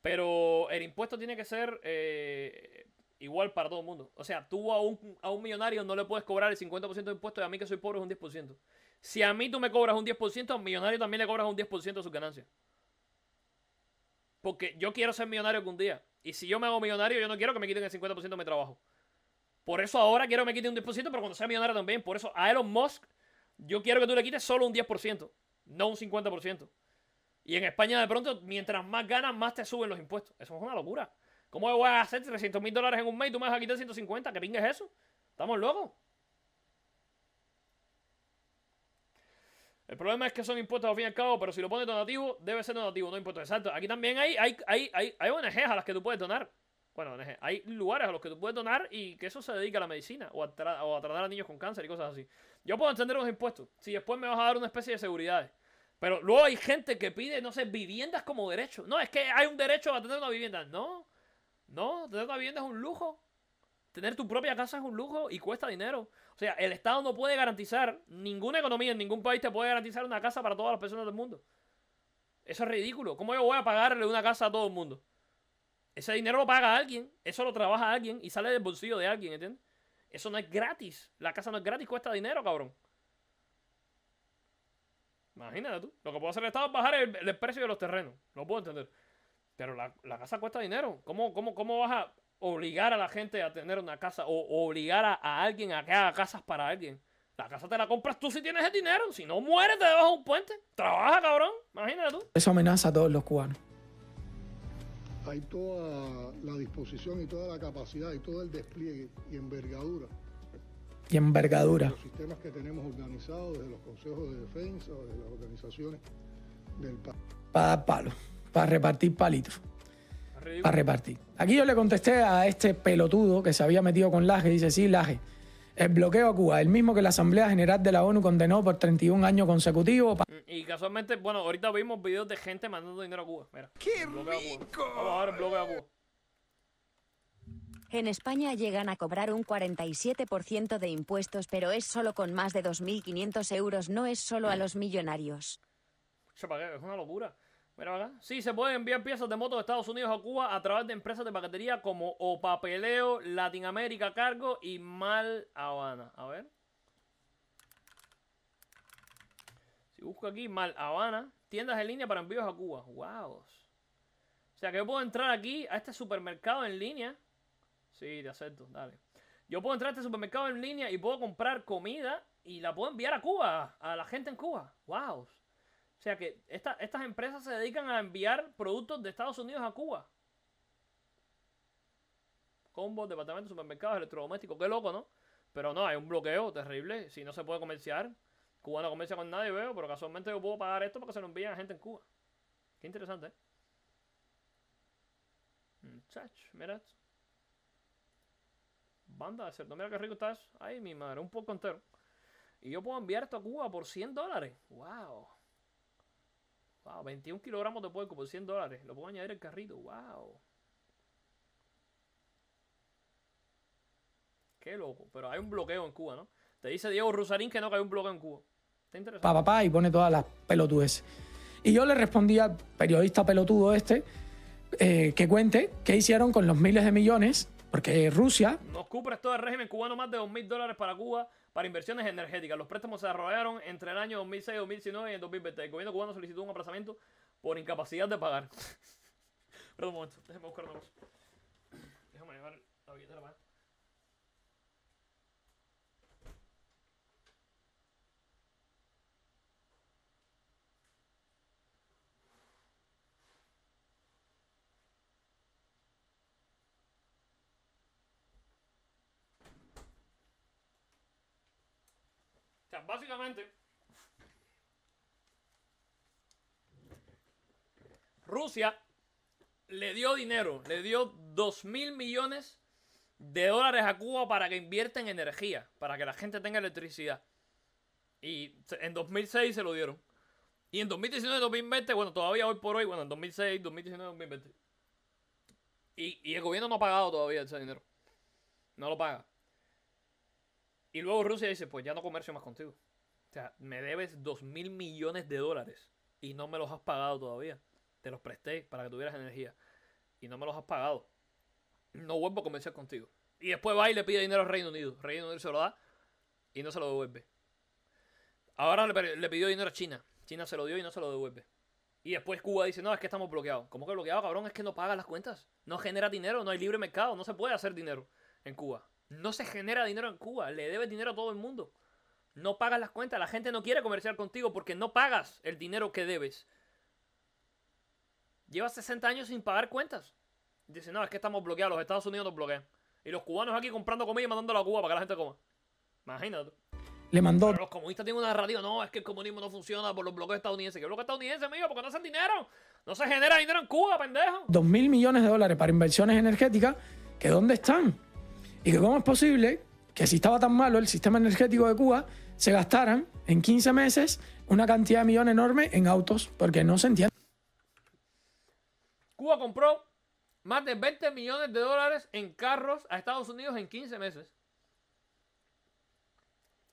Pero el impuesto tiene que ser eh, igual para todo el mundo. O sea, tú a un, millonario no le puedes cobrar el 50% de impuesto y a mí que soy pobre es un 10%. Si a mí tú me cobras un 10%, a un millonario también le cobras un 10% de sus ganancias. Porque yo quiero ser millonario algún día. Y si yo me hago millonario, yo no quiero que me quiten el 50% de mi trabajo. Por eso ahora quiero que me quiten un 10%, pero cuando sea millonario también. Por eso a Elon Musk, yo quiero que tú le quites solo un 10%, no un 50%. Y en España, de pronto, mientras más ganas, más te suben los impuestos. Eso es una locura. ¿Cómo voy a hacer 300 mil dólares en un mes y tú me vas a quitar 150? ¿Qué pinga eso? ¿Estamos locos? El problema es que son impuestos al fin y al cabo, pero si lo pones donativo, debe ser donativo, no impuesto. Exacto. Aquí también hay, hay, hay, hay, hay ONGs a las que tú puedes donar. Bueno, ONG, hay lugares a los que tú puedes donar y que eso se dedica a la medicina o a, tratar a niños con cáncer y cosas así. Yo puedo entender los impuestos. Si después me vas a dar una especie de seguridad. Pero luego hay gente que pide, no sé, viviendas como derecho. No, es que hay un derecho a tener una vivienda. No, no, tener una vivienda es un lujo. Tener tu propia casa es un lujo y cuesta dinero. O sea, el Estado no puede garantizar, ninguna economía en ningún país te puede garantizar una casa para todas las personas del mundo. Eso es ridículo. ¿Cómo yo voy a pagarle una casa a todo el mundo? Ese dinero lo paga alguien, eso lo trabaja alguien y sale del bolsillo de alguien, ¿entiendes? Eso no es gratis. La casa no es gratis, cuesta dinero, cabrón. Imagínate tú. Lo que puede hacer el Estado es bajar el, precio de los terrenos. Lo puedo entender. Pero la, casa cuesta dinero. ¿Cómo, cómo, cómo vas a obligar a la gente a tener una casa o obligar a, alguien a que haga casas para alguien. La casa te la compras tú si tienes el dinero. Si no, mueres debajo de un puente. Trabaja, cabrón. Imagínate tú. Eso amenaza a todos los cubanos. Hay toda la disposición y toda la capacidad y todo el despliegue y envergadura. Y envergadura. Los sistemas que tenemos organizados desde los consejos de defensa, desde las organizaciones del país. Para dar palos, para repartir palitos a repartir. Aquí yo le contesté a este pelotudo que se había metido con Laje, dice, sí, Laje, el bloqueo a Cuba, el mismo que la Asamblea General de la ONU condenó por 31 años consecutivos. Mm, y casualmente, bueno, ahorita vimos videos de gente mandando dinero a Cuba. ¡Qué rico! En España llegan a cobrar un 47% de impuestos, pero es solo con más de 2.500 euros, no es solo a los millonarios. Se es una locura pero acá. Sí, se pueden enviar piezas de moto de Estados Unidos a Cuba a través de empresas de paquetería como O Papeleo, Latinamérica Cargo y Mal Habana. A ver. Si busco aquí Mal Habana, tiendas en línea para envíos a Cuba. ¡Wow! O sea que yo puedo entrar aquí a este supermercado en línea. Sí, te acepto, dale. Yo puedo entrar a este supermercado en línea y puedo comprar comida y la puedo enviar a Cuba, a la gente en Cuba. ¡Wow! O sea que estas empresas se dedican a enviar productos de Estados Unidos a Cuba. Combos, departamentos, supermercados, electrodomésticos. Qué loco, ¿no? Pero no, hay un bloqueo terrible. Si no se puede comerciar, Cuba no comercia con nadie, veo. Pero casualmente yo puedo pagar esto porque se lo envían a gente en Cuba. Qué interesante, ¿eh? mira Banda de cerdo. Mira qué rico estás. Ay, mi madre, un poco entero. Y yo puedo enviar esto a Cuba por 100 dólares. ¡Wow! Wow, 21 kilogramos de puerco por 100 dólares. Lo puedo añadir al carrito. Wow. Qué loco. Pero hay un bloqueo en Cuba, ¿no? Te dice Diego Rusarín que no, que hay un bloqueo en Cuba. Está interesante. Pa, papá, y pone todas las pelotudes. Y yo le respondí al periodista pelotudo este eh, que cuente qué hicieron con los miles de millones, porque Rusia. Nos cubre todo el régimen cubano más de 2.000 dólares para Cuba para inversiones energéticas. Los préstamos se desarrollaron entre el año 2006, 2019 y el 2020. El gobierno cubano solicitó un aplazamiento por incapacidad de pagar. Perdón un momento, déjame buscar una cosa. Déjame llevar la la mano. básicamente, Rusia le dio dinero, le dio 2 mil millones de dólares a Cuba para que invierta en energía, para que la gente tenga electricidad. Y en 2006 se lo dieron. Y en 2019, 2020, bueno, todavía hoy por hoy, bueno, en 2006, 2019, 2020. Y, y el gobierno no ha pagado todavía ese dinero. No lo paga. Y luego Rusia dice, pues ya no comercio más contigo. O sea, me debes 2 mil millones de dólares y no me los has pagado todavía. Te los presté para que tuvieras energía y no me los has pagado. No vuelvo a comerciar contigo. Y después va y le pide dinero al Reino Unido. Reino Unido se lo da y no se lo devuelve. Ahora le, pidió dinero a China. China se lo dio y no se lo devuelve. Y después Cuba dice, no, es que estamos bloqueados. ¿Cómo que bloqueados, cabrón? Es que no pagas las cuentas. No genera dinero, no hay libre mercado, no se puede hacer dinero en Cuba. No se genera dinero en Cuba, le debes dinero a todo el mundo. No pagas las cuentas, la gente no quiere comerciar contigo porque no pagas el dinero que debes. Llevas 60 años sin pagar cuentas. Dice, no, es que estamos bloqueados, los Estados Unidos nos bloquean. Y los cubanos aquí comprando comida y mandándola a Cuba para que la gente coma. Imagínate. Le mandó. los comunistas tienen una radio. No, es que el comunismo no funciona por los bloques estadounidenses. ¿Qué bloque estadounidense, amigo? Porque no hacen dinero. No se genera dinero en Cuba, pendejo. Dos mil millones de dólares para inversiones energéticas. ¿Que dónde están? Y que cómo es posible que si estaba tan malo el sistema energético de Cuba, se gastaran en 15 meses una cantidad de millones enorme en autos, porque no se entiende. Cuba compró más de 20 millones de dólares en carros a Estados Unidos en 15 meses.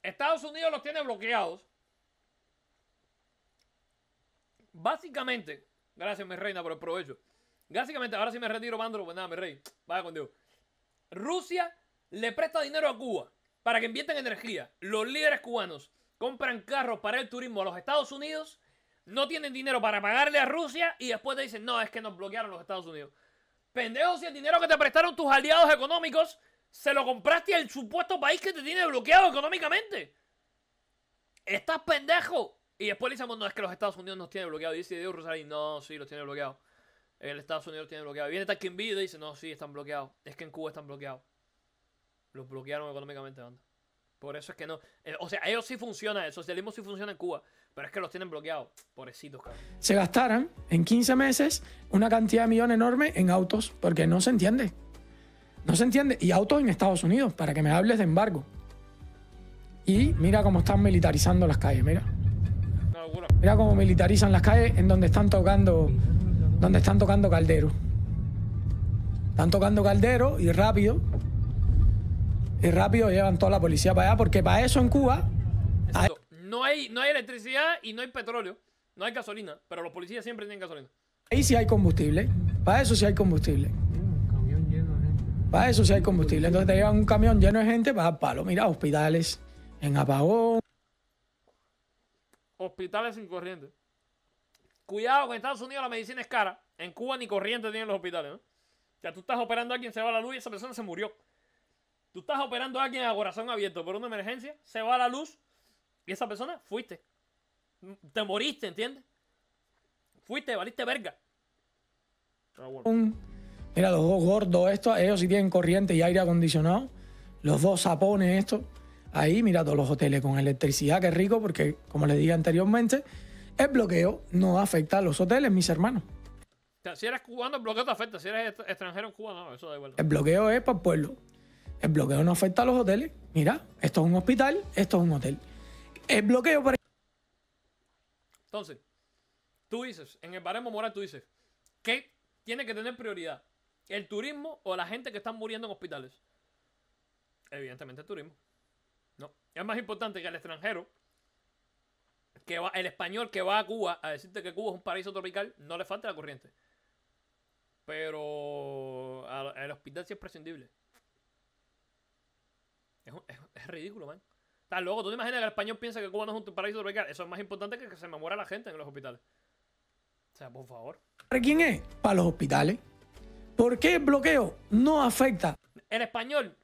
Estados Unidos los tiene bloqueados. Básicamente, gracias mi reina por el provecho. Básicamente, ahora sí me retiro, Mandro, pues nada, mi rey, vaya con Dios. Rusia le presta dinero a Cuba para que inviertan energía. Los líderes cubanos compran carros para el turismo a los Estados Unidos, no tienen dinero para pagarle a Rusia y después te dicen, no, es que nos bloquearon los Estados Unidos. Pendejo, si el dinero que te prestaron tus aliados económicos se lo compraste al supuesto país que te tiene bloqueado económicamente. Estás pendejo. Y después le decimos, no, es que los Estados Unidos nos tienen bloqueado Y dice Dios rosario no, sí, los tiene bloqueado el Estados Unidos tiene bloqueado. viene está quien y dice, no, sí, están bloqueados. Es que en Cuba están bloqueados. Los bloquearon económicamente, banda. Por eso es que no. Eh, o sea, ellos sí funcionan, el socialismo sí funciona en Cuba, pero es que los tienen bloqueados. Pobrecitos, cabrón. Se gastaran en 15 meses una cantidad de millones enorme en autos, porque no se entiende. No se entiende. Y autos en Estados Unidos, para que me hables de embargo. Y mira cómo están militarizando las calles, mira. Mira cómo militarizan las calles en donde están tocando donde están tocando Caldero. Están tocando Caldero y rápido. Y rápido llevan toda la policía para allá, porque para eso en Cuba. No, hay, no hay electricidad y no hay petróleo. No hay gasolina, pero los policías siempre tienen gasolina. Ahí sí hay combustible. Para eso sí hay combustible. Para eso sí hay combustible. Entonces te llevan un camión lleno de gente para dar palo. Mira, hospitales en apagón. Hospitales sin corriente. Cuidado, que en Estados Unidos la medicina es cara. En Cuba ni corriente tienen los hospitales. ¿no? O sea, tú estás operando a alguien, se va la luz y esa persona se murió. Tú estás operando a alguien a corazón abierto por una emergencia, se va la luz y esa persona fuiste. Te moriste, ¿entiendes? Fuiste, valiste verga. Ah, mira, los dos gordos estos, ellos sí tienen corriente y aire acondicionado. Los dos sapones estos. Ahí, mira, todos los hoteles con electricidad, qué rico, porque como les dije anteriormente, el bloqueo no afecta a los hoteles, mis hermanos. Si eres cubano, el bloqueo te afecta. Si eres extranjero en Cuba, no, eso da igual. El bloqueo es para el pueblo. El bloqueo no afecta a los hoteles. Mira, esto es un hospital, esto es un hotel. El bloqueo, para... Entonces, tú dices, en el baremo moral tú dices, ¿qué tiene que tener prioridad? ¿El turismo o la gente que está muriendo en hospitales? Evidentemente el turismo. No. Es más importante que el extranjero el español que va a Cuba a decirte que Cuba es un paraíso tropical, no le falta la corriente. Pero el hospital sí es prescindible. Es, ridículo, man. luego, ¿tú te imaginas que el español piensa que Cuba no es un paraíso tropical? Eso es más importante que que se me muera la gente en los hospitales. O sea, por favor. ¿Para quién es? Para los hospitales. ¿Por qué el bloqueo no afecta? El español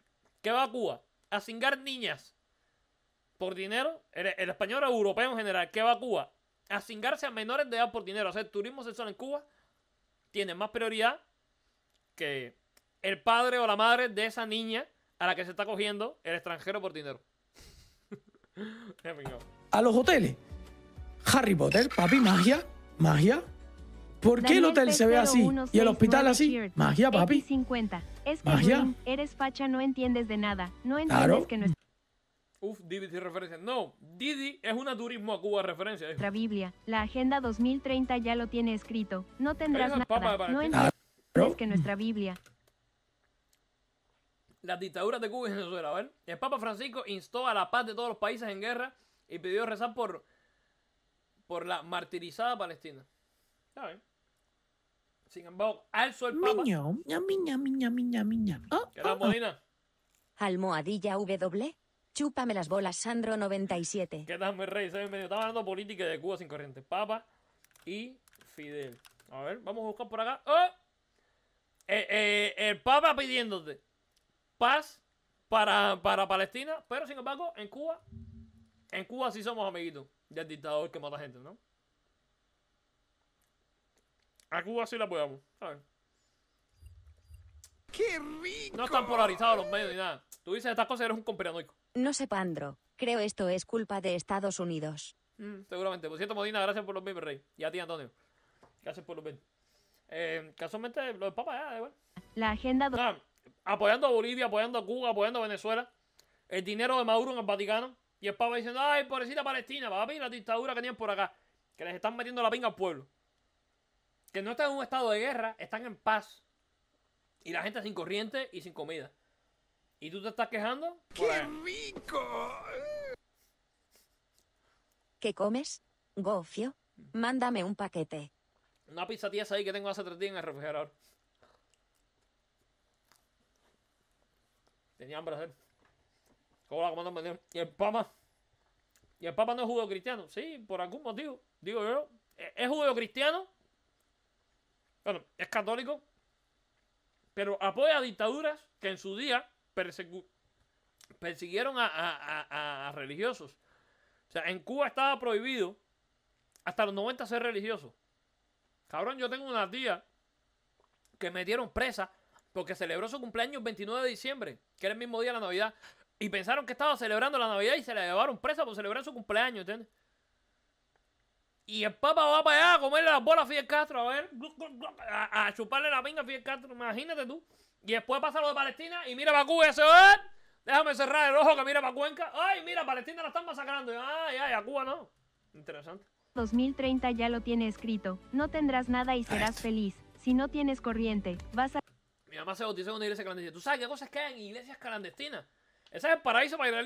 que va a Cuba a cingar niñas por dinero, el, español europeo en general que va a Cuba a cingarse a menores de edad por dinero, hacer turismo sexual en Cuba, tiene más prioridad que el padre o la madre de esa niña a la que se está cogiendo el extranjero por dinero. a los hoteles. Harry Potter, papi, magia, magia. ¿Por qué el hotel se ve así y el hospital así? Magia, papi. 50. Es que magia. eres facha, no entiendes de nada. No entiendes que no Uf, Didi referencia. No, Didi es una turismo a Cuba referencia. Nuestra Biblia, la Agenda 2030 ya lo tiene escrito. No tendrás nada. no entiendes que nuestra Biblia. La dictadura de Cuba y Venezuela, ¿ver? El Papa Francisco instó a la paz de todos los países en guerra y pidió rezar por, por la martirizada Palestina. Está Sin embargo, alzó el Papa. ¿Qué tal, ah, ah, ah. Almohadilla W. Chúpame las bolas, Sandro97. ¿Qué tal, mi rey? Soy Estamos hablando de política de Cuba sin corriente. Papa y Fidel. A ver, vamos a buscar por acá. ¡Oh! Eh, eh, el Papa pidiéndote paz para, para Palestina, pero sin embargo, en Cuba, en Cuba sí somos amiguitos del dictador que mata gente, ¿no? A Cuba sí la podemos. A ver. ¡Qué rico! No están polarizados los medios ni nada. Tú dices estas cosas, eres un conspiranoico. No sé, Pandro. Creo esto es culpa de Estados Unidos. Mm, seguramente. Por pues cierto, Modina, gracias por los memes, rey. Y a ti, Antonio. Gracias por los memes. Eh, casualmente, los papas, ya, igual. La agenda. apoyando a Bolivia, apoyando a Cuba, apoyando a Venezuela. El dinero de Maduro en el Vaticano. Y el Papa diciendo, ay, pobrecita Palestina, a va papi, la dictadura que tienen por acá. Que les están metiendo la pinga al pueblo. Que no están en un estado de guerra, están en paz. Y la gente sin corriente y sin comida. ¿Y tú te estás quejando? ¡Qué rico! ¿Qué comes? Gofio, mándame un paquete. Una pizza tiesa ahí que tengo hace tres días en el refrigerador. Tenía hambre hacer. ¿Cómo la Y el papa. Y el papa no es judío cristiano. Sí, por algún motivo. Digo yo. Es judío cristiano. Bueno, es católico. Pero apoya dictaduras que en su día persiguieron a, religiosos. O sea, en Cuba estaba prohibido hasta los 90 ser religioso. Cabrón, yo tengo una tía que metieron presa porque celebró su cumpleaños el 29 de diciembre, que era el mismo día de la Navidad. Y pensaron que estaba celebrando la Navidad y se la llevaron presa por celebrar su cumpleaños, ¿entiendes? Y el Papa va para allá a comerle las bolas a Fidel Castro, a ver, a, chuparle la pinga a Fidel Castro, imagínate tú. Y después pasa lo de Palestina y mira Bakú y hace, ¡eh! déjame cerrar el ojo que mira para Cuenca. Ay, mira, Palestina la están masacrando. ay, ay, a Cuba no. Interesante. 2030 ya lo tiene escrito. No tendrás nada y serás feliz. Si no tienes corriente, vas a... Mi mamá se bautizó en una iglesia clandestina. ¿Tú sabes qué cosas que en iglesias clandestinas? Ese es el paraíso para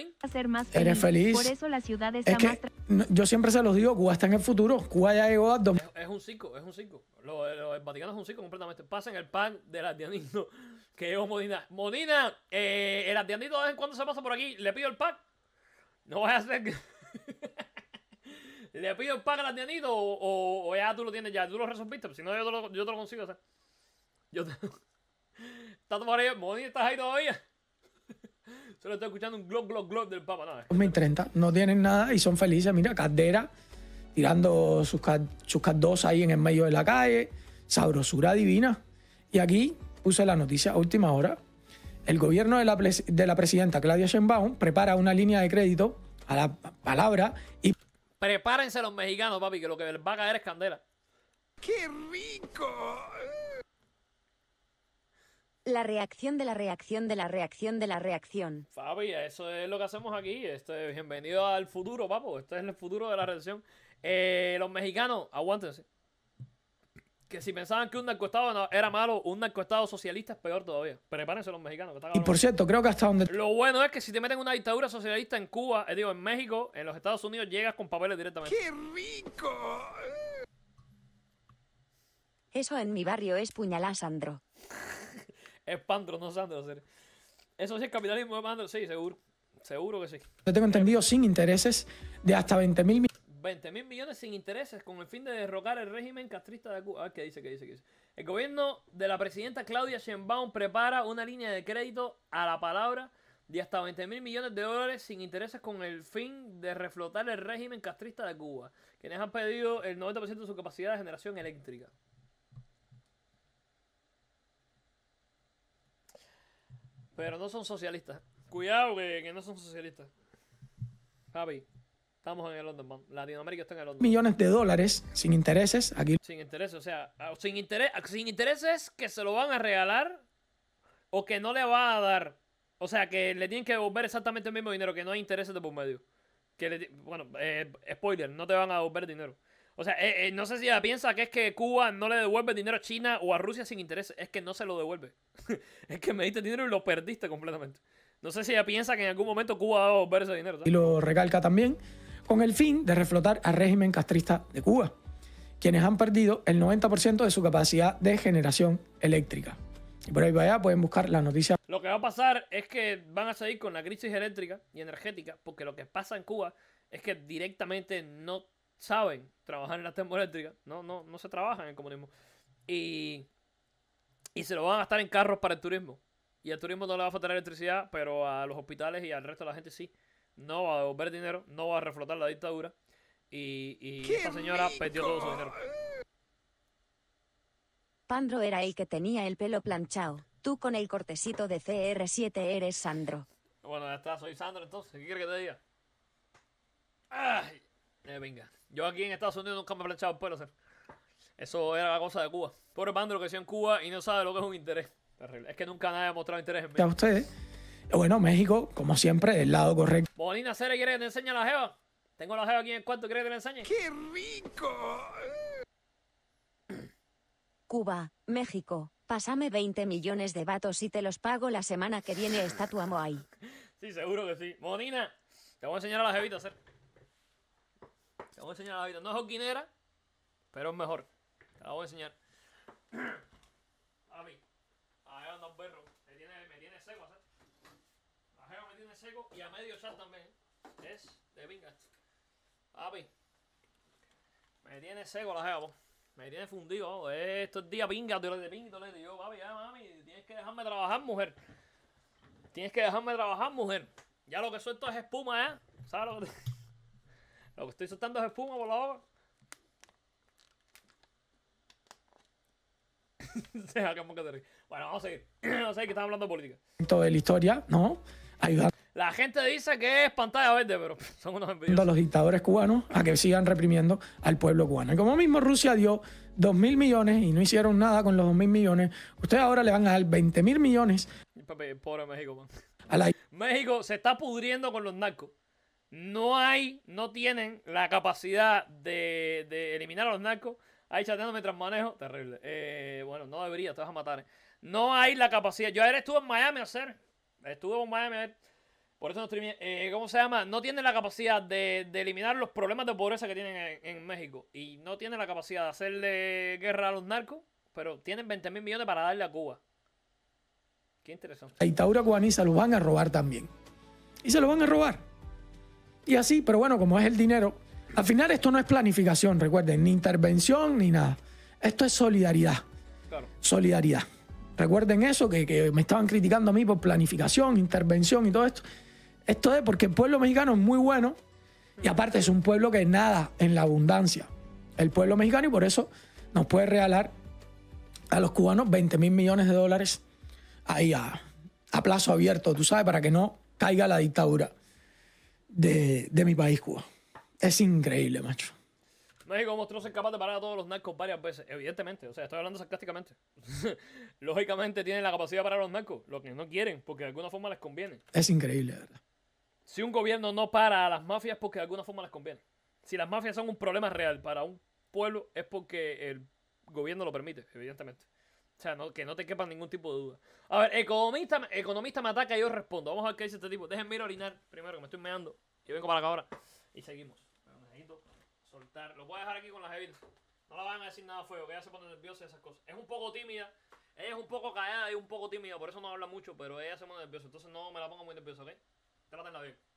más Eres feliz. Por eso la ciudad está es más... yo siempre se los digo, Cuba está en el futuro. Cuba ya llegó a... Es, es un circo, es un circo. Los vaticanos el Vaticano es un circo completamente. Pasen el pan del ardianito que llegó Modina. Modina, eh, el ardianito de vez en cuando se pasa por aquí. Le pido el pack. No vas a hacer le pido el pack al ardianito o, ya tú lo tienes, ya tú lo resolviste. Si no, yo te lo, yo te consigo. ¿Estás yo te... estás ahí todavía? Solo estoy escuchando un glock, glock, glock del Papa. 2030, no tienen nada y son felices. Mira, Caldera tirando sus, sus ahí en el medio de la calle. Sabrosura divina. Y aquí puse la noticia a última hora. El gobierno de la, presidenta Claudia Sheinbaum prepara una línea de crédito a la palabra y... Prepárense los mexicanos, papi, que lo que les va a caer es candela. ¡Qué rico! La reacción de la reacción de la reacción de la reacción. Fabi, eso es lo que hacemos aquí. Este, bienvenido al futuro, papo. Este es el futuro de la reacción. Eh, los mexicanos, aguántense. Que si pensaban que un narcoestado era malo, un narcoestado socialista es peor todavía. Prepárense los mexicanos. y por cierto, creo que hasta donde... Lo bueno es que si te meten una dictadura socialista en Cuba, eh, digo, en México, en los Estados Unidos, llegas con papeles directamente. ¡Qué rico! Eso en mi barrio es puñalá, Sandro pandro no ser. Eso sí es capitalismo de sí, seguro. Seguro que sí. Yo tengo entendido sin intereses de hasta 20 mil millones. 20 mil millones sin intereses con el fin de derrocar el régimen castrista de Cuba. A ah, ver qué dice, qué dice, qué dice. El gobierno de la presidenta Claudia Sheinbaum prepara una línea de crédito a la palabra de hasta 20 mil millones de dólares sin intereses con el fin de reflotar el régimen castrista de Cuba, quienes han pedido el 90% de su capacidad de generación eléctrica. Pero no son socialistas. Cuidado que, no son socialistas. Javi, estamos en el man. Latinoamérica está en el London. Millones de dólares sin intereses aquí. Sin intereses, o sea, ah, sin, interés, ah, sin intereses que se lo van a regalar o que no le va a dar. O sea, que le tienen que devolver exactamente el mismo dinero, que no hay intereses de por medio. Que bueno, eh, spoiler, no te van a devolver dinero. O sea, eh, eh, no sé si ella piensa que es que Cuba no le devuelve dinero a China o a Rusia sin interés. Es que no se lo devuelve. es que me diste dinero y lo perdiste completamente. No sé si ella piensa que en algún momento Cuba va a devolver ese dinero. Y lo recalca también con el fin de reflotar al régimen castrista de Cuba, quienes han perdido el 90% de su capacidad de generación eléctrica. Y por ahí vaya pueden buscar la noticia. Lo que va a pasar es que van a seguir con la crisis eléctrica y energética, porque lo que pasa en Cuba es que directamente no saben trabajar en la termoeléctricas. No, no, no se trabaja en el comunismo. Y, se lo van a gastar en carros para el turismo. Y al turismo no le va a faltar electricidad, pero a los hospitales y al resto de la gente sí. No va a devolver dinero, no va a reflotar la dictadura. Y, y esta señora todo su dinero. Pandro era el que tenía el pelo planchado. Tú con el cortecito de CR7 eres Sandro. Bueno, ya está, soy Sandro entonces. ¿Qué quieres que te diga? Eh, venga. Yo aquí en Estados Unidos nunca me he planchado el pelo, ser. Eso era la cosa de Cuba. Pobre mando lo que hacía en Cuba y no sabe lo que es un interés. Terrible. Es que nunca nadie ha mostrado interés en mí. ustedes. Bueno, México, como siempre, el lado correcto. Bonina Cere quiere que te enseñe la jeva. Tengo la jeva aquí en cuanto cuarto, que te la enseñe? ¡Qué rico! Cuba, México. Pásame 20 millones de vatos y te los pago la semana que viene. Está tu amo ahí. sí, seguro que sí. Bonina, te voy a enseñar a la jevita, Cere. Te voy a enseñar vida, No es hoquinera, pero es mejor. Te la voy a enseñar. a mí. Ahí anda un perro. Me tiene, me tiene seco, ¿sabes? La jeva me tiene seco y a medio chat también. ¿eh? Es de pingas Papi. Me tiene seco la jeva, Me tiene fundido. esto es día pinga, tú de pinga, de Yo, papi, ya mami, tienes que dejarme trabajar, mujer. Tienes que dejarme trabajar, mujer. Ya lo que suelto es espuma, ¿eh? ¿Sabes lo que lo que estoy soltando es espuma por la boca. bueno, vamos a seguir. vamos a seguir que estamos hablando de política. Todo la historia, ¿no? La gente dice que es pantalla verde, pero son unos A los dictadores cubanos a que sigan reprimiendo al pueblo cubano. Y como mismo Rusia dio 2.000 millones y no hicieron nada con los 2.000 millones, ustedes ahora le van a dar 20.000 mil millones. Pobre México, man. México se está pudriendo con los narcos no hay, no tienen la capacidad de, eliminar a los narcos. Ahí chateando mientras manejo, terrible. Eh, bueno, no debería, te vas a matar. No hay la capacidad. Yo ayer estuve en Miami a hacer. Estuve en Miami a ver. Por eso no estoy eh, ¿Cómo se llama? No tienen la capacidad de, eliminar los problemas de pobreza que tienen en, México. Y no tienen la capacidad de hacerle guerra a los narcos. Pero tienen 20 mil millones para darle a Cuba. Qué interesante. La dictadura Cubaniza los van a robar también. Y se lo van a robar. Y así, pero bueno, como es el dinero, al final esto no es planificación, recuerden, ni intervención ni nada. Esto es solidaridad. Solidaridad. Recuerden eso, que, me estaban criticando a mí por planificación, intervención y todo esto. Esto es porque el pueblo mexicano es muy bueno y aparte es un pueblo que nada en la abundancia. El pueblo mexicano y por eso nos puede regalar a los cubanos 20 mil millones de dólares ahí a, a plazo abierto, tú sabes, para que no caiga la dictadura de, de mi país, Cuba. Es increíble, macho. México mostró ser capaz de parar a todos los narcos varias veces, evidentemente. O sea, estoy hablando sarcásticamente. Lógicamente tienen la capacidad de parar a los narcos, lo que no quieren, porque de alguna forma les conviene. Es increíble, ¿verdad? Si un gobierno no para a las mafias, porque de alguna forma les conviene. Si las mafias son un problema real para un pueblo, es porque el gobierno lo permite, evidentemente. O sea, que no te quepa ningún tipo de duda. A ver, economista, economista me ataca y yo respondo. Vamos a ver qué dice este tipo. Déjenme ir a orinar primero, que me estoy meando. Yo vengo para acá ahora. Y seguimos. necesito soltar. Lo voy a dejar aquí con las evitas. No la van a decir nada fuego, que ella se pone nerviosa y esas cosas. Es un poco tímida. Ella es un poco callada y un poco tímida, por eso no habla mucho, pero ella se pone nerviosa. Entonces no me la pongo muy nerviosa, ¿ok? Trátenla bien.